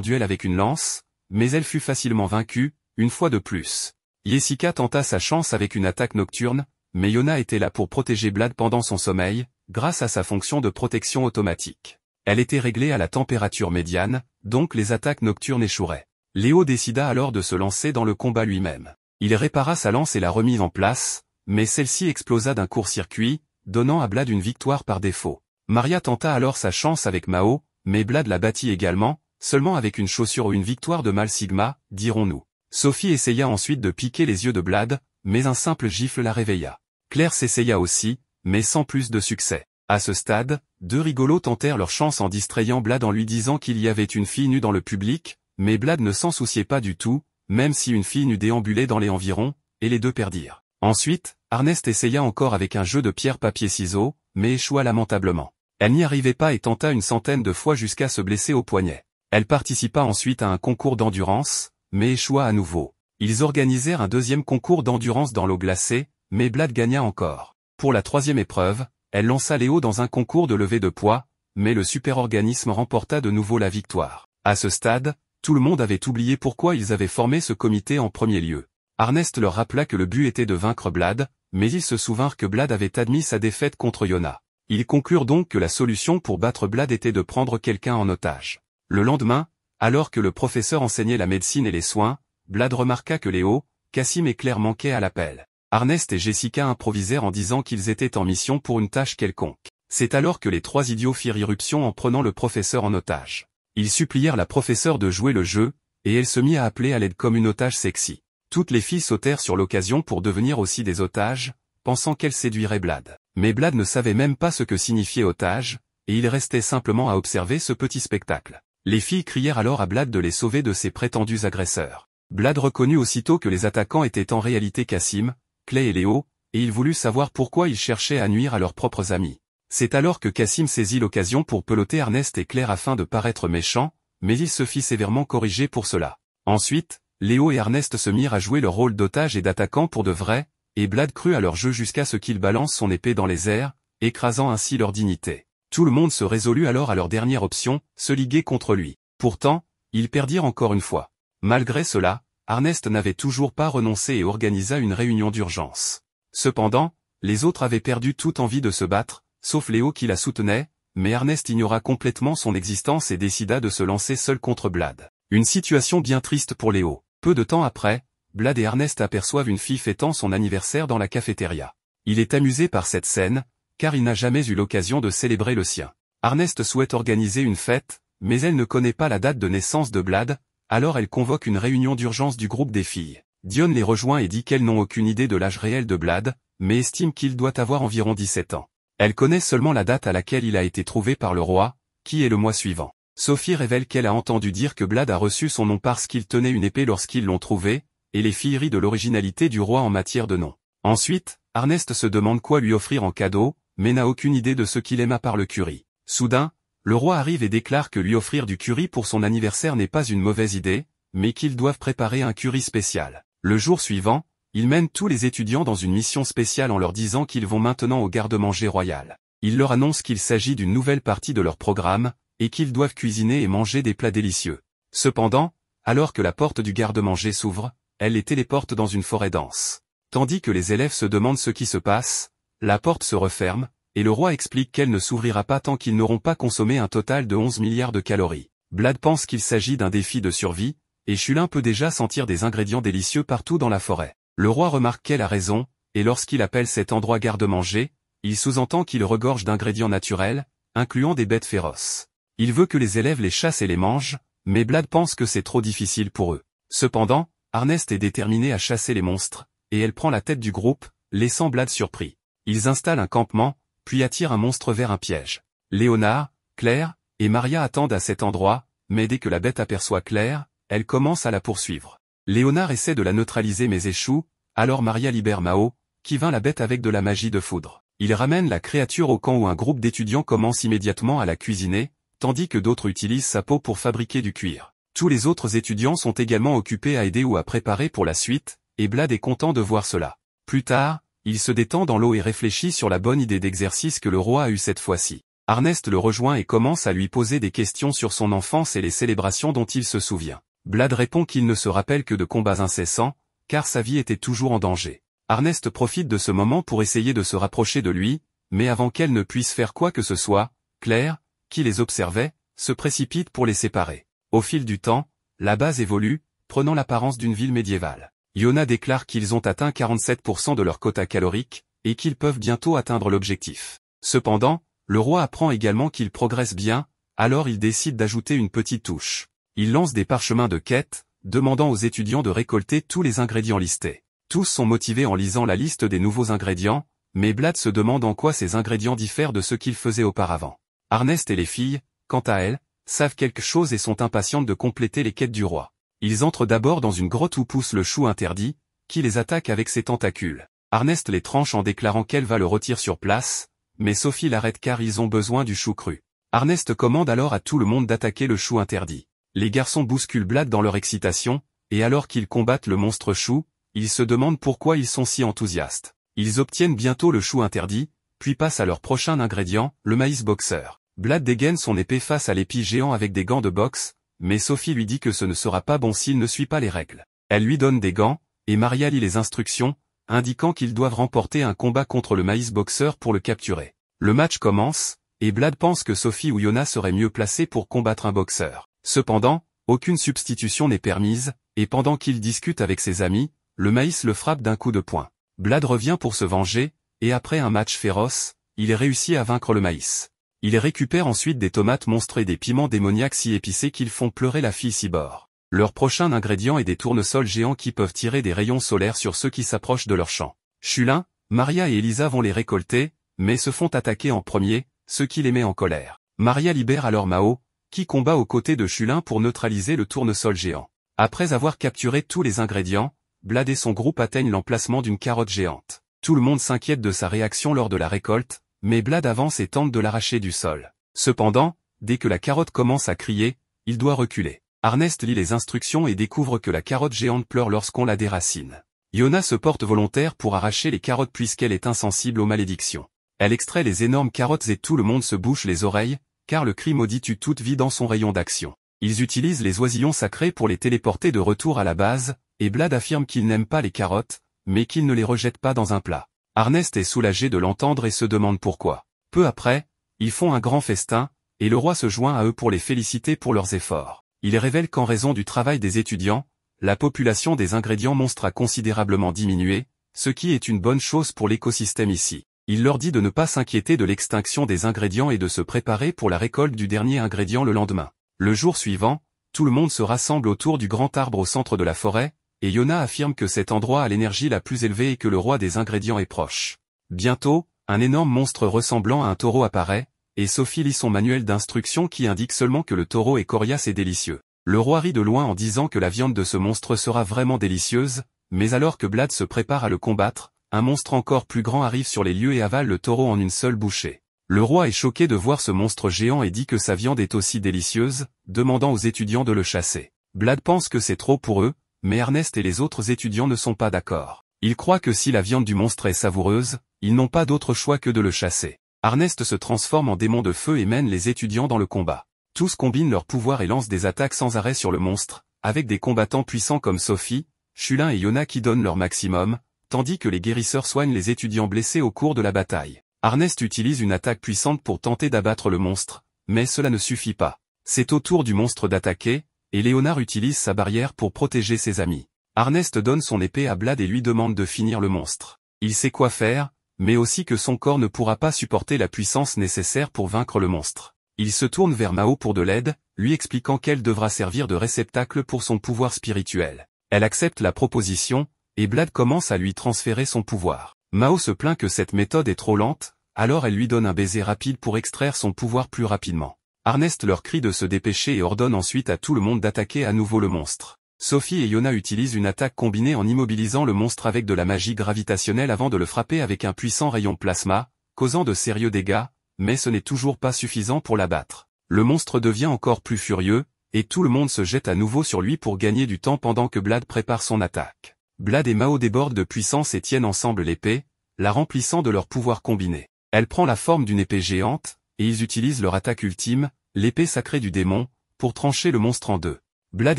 duel avec une lance, mais elle fut facilement vaincue, une fois de plus. Jessica tenta sa chance avec une attaque nocturne, mais Yona était là pour protéger Blade pendant son sommeil, grâce à sa fonction de protection automatique. Elle était réglée à la température médiane, donc les attaques nocturnes échoueraient. Léo décida alors de se lancer dans le combat lui-même. Il répara sa lance et la remise en place, mais celle-ci explosa d'un court-circuit, donnant à Blade une victoire par défaut. Maria tenta alors sa chance avec Mao, mais Blade la battit également, seulement avec une chaussure ou une victoire de Mal Sigma, dirons-nous. Sophie essaya ensuite de piquer les yeux de Blade, mais un simple gifle la réveilla. Claire s'essaya aussi, mais sans plus de succès. À ce stade, deux rigolos tentèrent leur chance en distrayant Blade en lui disant qu'il y avait une fille nue dans le public, mais Blade ne s'en souciait pas du tout, même si une fille nue déambulait dans les environs, et les deux perdirent. Ensuite, Arnest essaya encore avec un jeu de pierre-papier-ciseaux, mais échoua lamentablement. Elle n'y arrivait pas et tenta une centaine de fois jusqu'à se blesser au poignet. Elle participa ensuite à un concours d'endurance, mais échoua à nouveau. Ils organisèrent un deuxième concours d'endurance dans l'eau glacée, mais Blade gagna encore. Pour la troisième épreuve, elle lança Léo dans un concours de levée de poids, mais le superorganisme remporta de nouveau la victoire. À ce stade, tout le monde avait oublié pourquoi ils avaient formé ce comité en premier lieu. Arnest leur rappela que le but était de vaincre Blade, mais ils se souvinrent que Blade avait admis sa défaite contre Yona. Ils conclurent donc que la solution pour battre Blade était de prendre quelqu'un en otage. Le lendemain, alors que le professeur enseignait la médecine et les soins, Blade remarqua que Léo, Cassim et Claire manquaient à l'appel. Arnest et Jessica improvisèrent en disant qu'ils étaient en mission pour une tâche quelconque. C'est alors que les trois idiots firent irruption en prenant le professeur en otage. Ils supplièrent la professeure de jouer le jeu, et elle se mit à appeler à l'aide comme une otage sexy. Toutes les filles sautèrent sur l'occasion pour devenir aussi des otages, pensant qu'elles séduiraient Blad. Mais Blad ne savait même pas ce que signifiait otage, et il restait simplement à observer ce petit spectacle. Les filles crièrent alors à Blad de les sauver de ses prétendus agresseurs. Blade reconnut aussitôt que les attaquants étaient en réalité Cassim, Clay et Léo, et il voulut savoir pourquoi ils cherchaient à nuire à leurs propres amis. C'est alors que Cassim saisit l'occasion pour peloter Ernest et Claire afin de paraître méchant, mais il se fit sévèrement corriger pour cela. Ensuite, Léo et Ernest se mirent à jouer leur rôle d'otage et d'attaquant pour de vrai, et Blade crut à leur jeu jusqu'à ce qu'il balance son épée dans les airs, écrasant ainsi leur dignité. Tout le monde se résolut alors à leur dernière option, se liguer contre lui. Pourtant, ils perdirent encore une fois. Malgré cela, Ernest n'avait toujours pas renoncé et organisa une réunion d'urgence. Cependant, les autres avaient perdu toute envie de se battre, sauf Léo qui la soutenait, mais Ernest ignora complètement son existence et décida de se lancer seul contre Blade. Une situation bien triste pour Léo. Peu de temps après, Blad et Ernest aperçoivent une fille fêtant son anniversaire dans la cafétéria. Il est amusé par cette scène, car il n'a jamais eu l'occasion de célébrer le sien. Ernest souhaite organiser une fête, mais elle ne connaît pas la date de naissance de Blad, alors elle convoque une réunion d'urgence du groupe des filles. Dionne les rejoint et dit qu'elles n'ont aucune idée de l'âge réel de Blade, mais estime qu'il doit avoir environ 17 ans. Elle connaît seulement la date à laquelle il a été trouvé par le roi, qui est le mois suivant. Sophie révèle qu'elle a entendu dire que Blade a reçu son nom parce qu'il tenait une épée lorsqu'ils l'ont trouvé, et les filles rient de l'originalité du roi en matière de nom. Ensuite, Ernest se demande quoi lui offrir en cadeau, mais n'a aucune idée de ce qu'il aima par le curie. Soudain, le roi arrive et déclare que lui offrir du curry pour son anniversaire n'est pas une mauvaise idée, mais qu'ils doivent préparer un curry spécial. Le jour suivant, il mène tous les étudiants dans une mission spéciale en leur disant qu'ils vont maintenant au garde-manger royal. Il leur annonce qu'il s'agit d'une nouvelle partie de leur programme, et qu'ils doivent cuisiner et manger des plats délicieux. Cependant, alors que la porte du garde-manger s'ouvre, elle les téléporte dans une forêt dense. Tandis que les élèves se demandent ce qui se passe, la porte se referme, et le roi explique qu'elle ne s'ouvrira pas tant qu'ils n'auront pas consommé un total de 11 milliards de calories. Blad pense qu'il s'agit d'un défi de survie, et Chulin peut déjà sentir des ingrédients délicieux partout dans la forêt. Le roi remarque qu'elle a raison, et lorsqu'il appelle cet endroit garde-manger, il sous-entend qu'il regorge d'ingrédients naturels, incluant des bêtes féroces. Il veut que les élèves les chassent et les mangent, mais Blad pense que c'est trop difficile pour eux. Cependant, Arnest est déterminé à chasser les monstres, et elle prend la tête du groupe, laissant Blad surpris. Ils installent un campement, puis attire un monstre vers un piège. Léonard, Claire, et Maria attendent à cet endroit, mais dès que la bête aperçoit Claire, elle commence à la poursuivre. Léonard essaie de la neutraliser mais échoue, alors Maria libère Mao, qui vint la bête avec de la magie de foudre. Il ramène la créature au camp où un groupe d'étudiants commence immédiatement à la cuisiner, tandis que d'autres utilisent sa peau pour fabriquer du cuir. Tous les autres étudiants sont également occupés à aider ou à préparer pour la suite, et Blade est content de voir cela. Plus tard, il se détend dans l'eau et réfléchit sur la bonne idée d'exercice que le roi a eue cette fois-ci. Arnest le rejoint et commence à lui poser des questions sur son enfance et les célébrations dont il se souvient. Blad répond qu'il ne se rappelle que de combats incessants, car sa vie était toujours en danger. Arnest profite de ce moment pour essayer de se rapprocher de lui, mais avant qu'elle ne puisse faire quoi que ce soit, Claire, qui les observait, se précipite pour les séparer. Au fil du temps, la base évolue, prenant l'apparence d'une ville médiévale. Yona déclare qu'ils ont atteint 47% de leur quota calorique, et qu'ils peuvent bientôt atteindre l'objectif. Cependant, le roi apprend également qu'ils progressent bien, alors il décide d'ajouter une petite touche. Il lance des parchemins de quête, demandant aux étudiants de récolter tous les ingrédients listés. Tous sont motivés en lisant la liste des nouveaux ingrédients, mais Blad se demande en quoi ces ingrédients diffèrent de ce qu'ils faisaient auparavant. Arnest et les filles, quant à elles, savent quelque chose et sont impatientes de compléter les quêtes du roi. Ils entrent d'abord dans une grotte où pousse le chou interdit, qui les attaque avec ses tentacules. Arnest les tranche en déclarant qu'elle va le retirer sur place, mais Sophie l'arrête car ils ont besoin du chou cru. Arnest commande alors à tout le monde d'attaquer le chou interdit. Les garçons bousculent Blade dans leur excitation, et alors qu'ils combattent le monstre chou, ils se demandent pourquoi ils sont si enthousiastes. Ils obtiennent bientôt le chou interdit, puis passent à leur prochain ingrédient, le maïs boxeur. Blade dégaine son épée face à l'épi géant avec des gants de boxe, mais Sophie lui dit que ce ne sera pas bon s'il ne suit pas les règles. Elle lui donne des gants, et Maria lit les instructions, indiquant qu'ils doivent remporter un combat contre le maïs boxeur pour le capturer. Le match commence, et Blad pense que Sophie ou Yona seraient mieux placés pour combattre un boxeur. Cependant, aucune substitution n'est permise, et pendant qu'il discute avec ses amis, le maïs le frappe d'un coup de poing. Blad revient pour se venger, et après un match féroce, il réussit à vaincre le maïs. Ils récupèrent ensuite des tomates monstres et des piments démoniaques si épicés qu'ils font pleurer la fille cyborg. Leur prochain ingrédient est des tournesols géants qui peuvent tirer des rayons solaires sur ceux qui s'approchent de leur champ. Chulin, Maria et Elisa vont les récolter, mais se font attaquer en premier, ce qui les met en colère. Maria libère alors Mao, qui combat aux côtés de Chulin pour neutraliser le tournesol géant. Après avoir capturé tous les ingrédients, Blade et son groupe atteignent l'emplacement d'une carotte géante. Tout le monde s'inquiète de sa réaction lors de la récolte, mais Blade avance et tente de l'arracher du sol. Cependant, dès que la carotte commence à crier, il doit reculer. Arnest lit les instructions et découvre que la carotte géante pleure lorsqu'on la déracine. Yona se porte volontaire pour arracher les carottes puisqu'elle est insensible aux malédictions. Elle extrait les énormes carottes et tout le monde se bouche les oreilles, car le cri maudit tue toute vie dans son rayon d'action. Ils utilisent les oisillons sacrés pour les téléporter de retour à la base, et Blade affirme qu'il n'aime pas les carottes, mais qu'il ne les rejette pas dans un plat. Arnest est soulagé de l'entendre et se demande pourquoi. Peu après, ils font un grand festin, et le roi se joint à eux pour les féliciter pour leurs efforts. Il révèle qu'en raison du travail des étudiants, la population des ingrédients monstre a considérablement diminué, ce qui est une bonne chose pour l'écosystème ici. Il leur dit de ne pas s'inquiéter de l'extinction des ingrédients et de se préparer pour la récolte du dernier ingrédient le lendemain. Le jour suivant, tout le monde se rassemble autour du grand arbre au centre de la forêt, et Yona affirme que cet endroit a l'énergie la plus élevée et que le roi des ingrédients est proche. Bientôt, un énorme monstre ressemblant à un taureau apparaît, et Sophie lit son manuel d'instruction qui indique seulement que le taureau est coriace et délicieux. Le roi rit de loin en disant que la viande de ce monstre sera vraiment délicieuse, mais alors que Blade se prépare à le combattre, un monstre encore plus grand arrive sur les lieux et avale le taureau en une seule bouchée. Le roi est choqué de voir ce monstre géant et dit que sa viande est aussi délicieuse, demandant aux étudiants de le chasser. Blade pense que c'est trop pour eux, mais Ernest et les autres étudiants ne sont pas d'accord. Ils croient que si la viande du monstre est savoureuse, ils n'ont pas d'autre choix que de le chasser. Ernest se transforme en démon de feu et mène les étudiants dans le combat. Tous combinent leurs pouvoirs et lancent des attaques sans arrêt sur le monstre, avec des combattants puissants comme Sophie, Chulin et Yona qui donnent leur maximum, tandis que les guérisseurs soignent les étudiants blessés au cours de la bataille. Ernest utilise une attaque puissante pour tenter d'abattre le monstre, mais cela ne suffit pas. C'est au tour du monstre d'attaquer, et Léonard utilise sa barrière pour protéger ses amis. Arnest donne son épée à Blade et lui demande de finir le monstre. Il sait quoi faire, mais aussi que son corps ne pourra pas supporter la puissance nécessaire pour vaincre le monstre. Il se tourne vers Mao pour de l'aide, lui expliquant qu'elle devra servir de réceptacle pour son pouvoir spirituel. Elle accepte la proposition, et Blade commence à lui transférer son pouvoir. Mao se plaint que cette méthode est trop lente, alors elle lui donne un baiser rapide pour extraire son pouvoir plus rapidement. Ernest leur crie de se dépêcher et ordonne ensuite à tout le monde d'attaquer à nouveau le monstre. Sophie et Yona utilisent une attaque combinée en immobilisant le monstre avec de la magie gravitationnelle avant de le frapper avec un puissant rayon plasma, causant de sérieux dégâts, mais ce n'est toujours pas suffisant pour l'abattre. Le monstre devient encore plus furieux, et tout le monde se jette à nouveau sur lui pour gagner du temps pendant que Blade prépare son attaque. Blade et Mao débordent de puissance et tiennent ensemble l'épée, la remplissant de leur pouvoir combiné. Elle prend la forme d'une épée géante, et ils utilisent leur attaque ultime, l'épée sacrée du démon, pour trancher le monstre en deux. Blade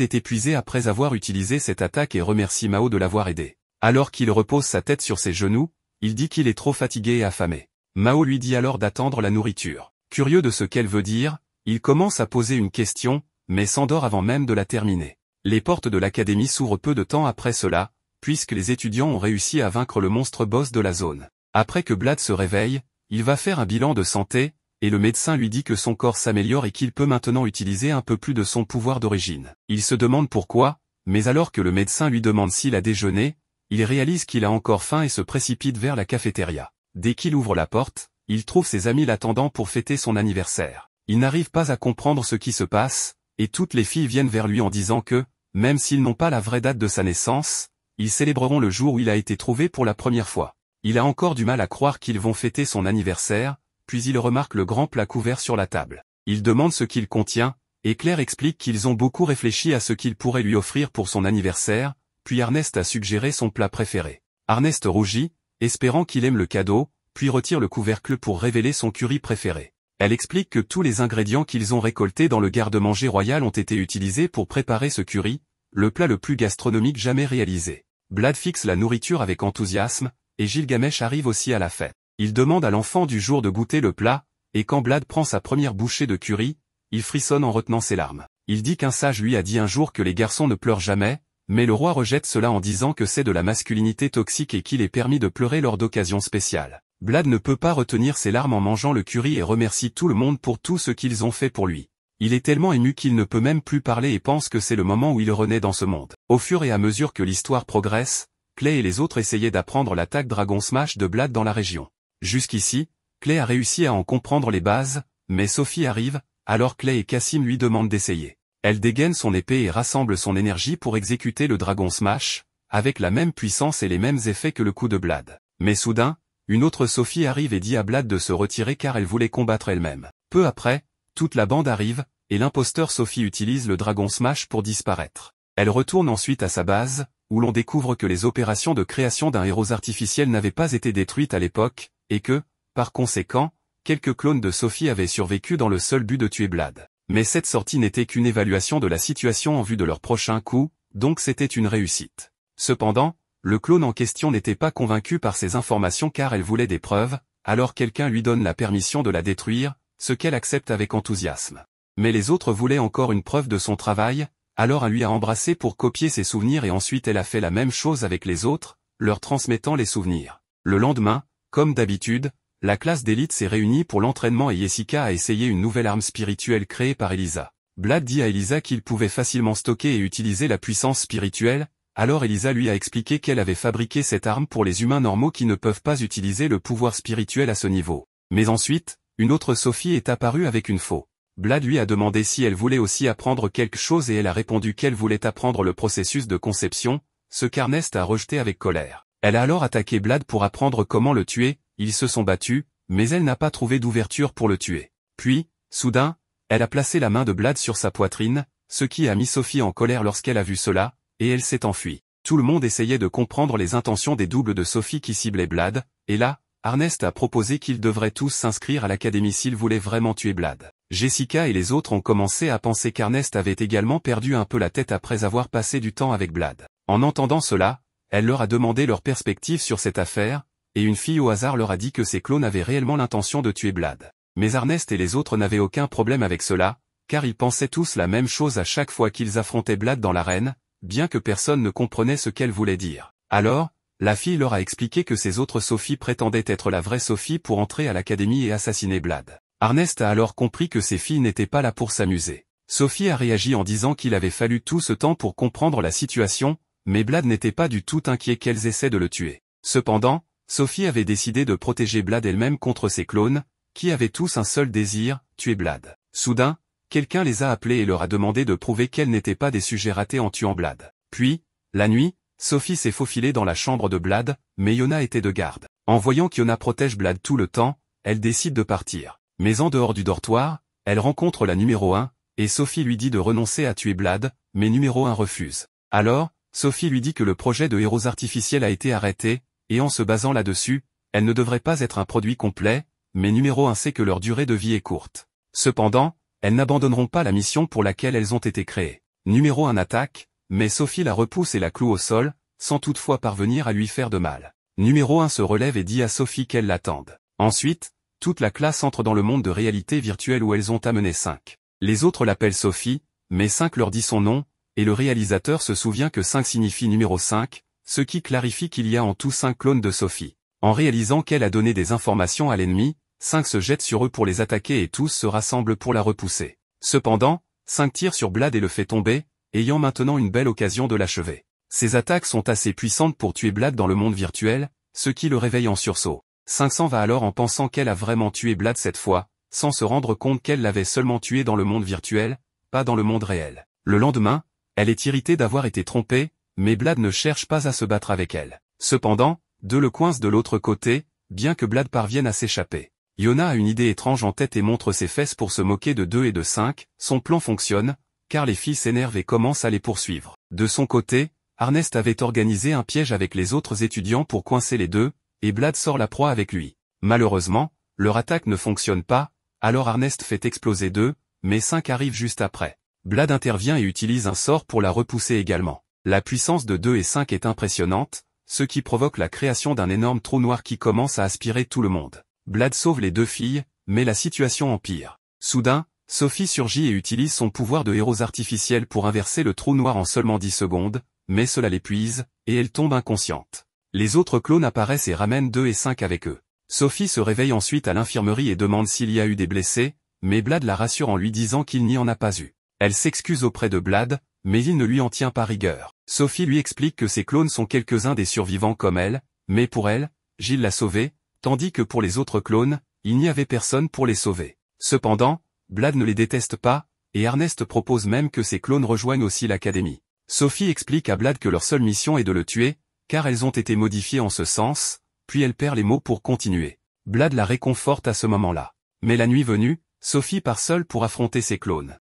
est épuisé après avoir utilisé cette attaque et remercie Mao de l'avoir aidé. Alors qu'il repose sa tête sur ses genoux, il dit qu'il est trop fatigué et affamé. Mao lui dit alors d'attendre la nourriture. Curieux de ce qu'elle veut dire, il commence à poser une question, mais s'endort avant même de la terminer. Les portes de l'académie s'ouvrent peu de temps après cela, puisque les étudiants ont réussi à vaincre le monstre boss de la zone. Après que Blade se réveille, il va faire un bilan de santé, et le médecin lui dit que son corps s'améliore et qu'il peut maintenant utiliser un peu plus de son pouvoir d'origine. Il se demande pourquoi, mais alors que le médecin lui demande s'il a déjeuné, il réalise qu'il a encore faim et se précipite vers la cafétéria. Dès qu'il ouvre la porte, il trouve ses amis l'attendant pour fêter son anniversaire. Il n'arrive pas à comprendre ce qui se passe, et toutes les filles viennent vers lui en disant que, même s'ils n'ont pas la vraie date de sa naissance, ils célébreront le jour où il a été trouvé pour la première fois. Il a encore du mal à croire qu'ils vont fêter son anniversaire, puis il remarque le grand plat couvert sur la table. Il demande ce qu'il contient, et Claire explique qu'ils ont beaucoup réfléchi à ce qu'il pourrait lui offrir pour son anniversaire, puis Ernest a suggéré son plat préféré. Ernest rougit, espérant qu'il aime le cadeau, puis retire le couvercle pour révéler son curry préféré. Elle explique que tous les ingrédients qu'ils ont récoltés dans le garde-manger royal ont été utilisés pour préparer ce curry, le plat le plus gastronomique jamais réalisé. Blad fixe la nourriture avec enthousiasme, et Gilgamesh arrive aussi à la fête. Il demande à l'enfant du jour de goûter le plat, et quand Blade prend sa première bouchée de curry, il frissonne en retenant ses larmes. Il dit qu'un sage lui a dit un jour que les garçons ne pleurent jamais, mais le roi rejette cela en disant que c'est de la masculinité toxique et qu'il est permis de pleurer lors d'occasions spéciales. Blade ne peut pas retenir ses larmes en mangeant le curry et remercie tout le monde pour tout ce qu'ils ont fait pour lui. Il est tellement ému qu'il ne peut même plus parler et pense que c'est le moment où il renaît dans ce monde. Au fur et à mesure que l'histoire progresse, Clay et les autres essayaient d'apprendre l'attaque Dragon Smash de Blade dans la région. Jusqu'ici, Clay a réussi à en comprendre les bases, mais Sophie arrive, alors Clay et Cassim lui demandent d'essayer. Elle dégaine son épée et rassemble son énergie pour exécuter le Dragon Smash, avec la même puissance et les mêmes effets que le coup de Blade. Mais soudain, une autre Sophie arrive et dit à Blade de se retirer car elle voulait combattre elle-même. Peu après, toute la bande arrive, et l'imposteur Sophie utilise le Dragon Smash pour disparaître. Elle retourne ensuite à sa base, où l'on découvre que les opérations de création d'un héros artificiel n'avaient pas été détruites à l'époque, et que, par conséquent, quelques clones de Sophie avaient survécu dans le seul but de tuer Blade. Mais cette sortie n'était qu'une évaluation de la situation en vue de leur prochain coup, donc c'était une réussite. Cependant, le clone en question n'était pas convaincu par ces informations car elle voulait des preuves, alors quelqu'un lui donne la permission de la détruire, ce qu'elle accepte avec enthousiasme. Mais les autres voulaient encore une preuve de son travail, alors elle lui a embrassé pour copier ses souvenirs et ensuite elle a fait la même chose avec les autres, leur transmettant les souvenirs. Le lendemain, comme d'habitude, la classe d'élite s'est réunie pour l'entraînement et Jessica a essayé une nouvelle arme spirituelle créée par Elisa. Blad dit à Elisa qu'il pouvait facilement stocker et utiliser la puissance spirituelle, alors Elisa lui a expliqué qu'elle avait fabriqué cette arme pour les humains normaux qui ne peuvent pas utiliser le pouvoir spirituel à ce niveau. Mais ensuite, une autre Sophie est apparue avec une faux. Blad lui a demandé si elle voulait aussi apprendre quelque chose et elle a répondu qu'elle voulait apprendre le processus de conception, ce qu'Ernest a rejeté avec colère. Elle a alors attaqué Blade pour apprendre comment le tuer, ils se sont battus, mais elle n'a pas trouvé d'ouverture pour le tuer. Puis, soudain, elle a placé la main de Blade sur sa poitrine, ce qui a mis Sophie en colère lorsqu'elle a vu cela, et elle s'est enfuie. Tout le monde essayait de comprendre les intentions des doubles de Sophie qui ciblaient Blade, et là, Ernest a proposé qu'ils devraient tous s'inscrire à l'académie s'ils voulaient vraiment tuer Blade. Jessica et les autres ont commencé à penser qu'Ernest avait également perdu un peu la tête après avoir passé du temps avec Blade. En entendant cela, elle leur a demandé leur perspective sur cette affaire, et une fille au hasard leur a dit que ces clones avaient réellement l'intention de tuer Blade. Mais Ernest et les autres n'avaient aucun problème avec cela, car ils pensaient tous la même chose à chaque fois qu'ils affrontaient Blade dans l'arène, bien que personne ne comprenait ce qu'elle voulait dire. Alors, la fille leur a expliqué que ces autres Sophie prétendaient être la vraie Sophie pour entrer à l'académie et assassiner Blade. Ernest a alors compris que ces filles n'étaient pas là pour s'amuser. Sophie a réagi en disant qu'il avait fallu tout ce temps pour comprendre la situation, mais Blade n'était pas du tout inquiet qu'elles essaient de le tuer. Cependant, Sophie avait décidé de protéger Blade elle-même contre ses clones, qui avaient tous un seul désir, tuer Blade. Soudain, quelqu'un les a appelés et leur a demandé de prouver qu'elles n'étaient pas des sujets ratés en tuant Blade. Puis, la nuit, Sophie s'est faufilée dans la chambre de Blade, mais Yona était de garde. En voyant qu'Yona protège Blade tout le temps, elle décide de partir. Mais en dehors du dortoir, elle rencontre la numéro 1, et Sophie lui dit de renoncer à tuer Blade, mais numéro 1 refuse. Alors, Sophie lui dit que le projet de héros artificiel a été arrêté, et en se basant là-dessus, elle ne devrait pas être un produit complet, mais numéro 1 sait que leur durée de vie est courte. Cependant, elles n'abandonneront pas la mission pour laquelle elles ont été créées. Numéro 1 attaque, mais Sophie la repousse et la cloue au sol, sans toutefois parvenir à lui faire de mal. Numéro 1 se relève et dit à Sophie qu'elle l'attende. Ensuite, toute la classe entre dans le monde de réalité virtuelle où elles ont amené 5. Les autres l'appellent Sophie, mais 5 leur dit son nom, et le réalisateur se souvient que 5 signifie numéro 5, ce qui clarifie qu'il y a en tout 5 clones de Sophie. En réalisant qu'elle a donné des informations à l'ennemi, 5 se jettent sur eux pour les attaquer et tous se rassemblent pour la repousser. Cependant, 5 tire sur Blade et le fait tomber, ayant maintenant une belle occasion de l'achever. Ces attaques sont assez puissantes pour tuer Blade dans le monde virtuel, ce qui le réveille en sursaut. 500 va alors en pensant qu'elle a vraiment tué Blade cette fois, sans se rendre compte qu'elle l'avait seulement tué dans le monde virtuel, pas dans le monde réel. Le lendemain, elle est irritée d'avoir été trompée, mais Blade ne cherche pas à se battre avec elle. Cependant, deux le coince de l'autre côté, bien que Blade parvienne à s'échapper. Yona a une idée étrange en tête et montre ses fesses pour se moquer de deux et de cinq, son plan fonctionne, car les filles s'énervent et commencent à les poursuivre. De son côté, Arnest avait organisé un piège avec les autres étudiants pour coincer les deux, et Blade sort la proie avec lui. Malheureusement, leur attaque ne fonctionne pas, alors Arnest fait exploser deux, mais cinq arrivent juste après. Blade intervient et utilise un sort pour la repousser également. La puissance de 2 et 5 est impressionnante, ce qui provoque la création d'un énorme trou noir qui commence à aspirer tout le monde. Blade sauve les deux filles, mais la situation empire. Soudain, Sophie surgit et utilise son pouvoir de héros artificiel pour inverser le trou noir en seulement 10 secondes, mais cela l'épuise, et elle tombe inconsciente. Les autres clones apparaissent et ramènent 2 et 5 avec eux. Sophie se réveille ensuite à l'infirmerie et demande s'il y a eu des blessés, mais Blad la rassure en lui disant qu'il n'y en a pas eu. Elle s'excuse auprès de Blad, mais il ne lui en tient pas rigueur. Sophie lui explique que ses clones sont quelques-uns des survivants comme elle, mais pour elle, Gilles l'a sauvée, tandis que pour les autres clones, il n'y avait personne pour les sauver. Cependant, Blad ne les déteste pas, et Ernest propose même que ses clones rejoignent aussi l'académie. Sophie explique à Blad que leur seule mission est de le tuer, car elles ont été modifiées en ce sens, puis elle perd les mots pour continuer. Blade la réconforte à ce moment-là. Mais la nuit venue, Sophie part seule pour affronter ses clones.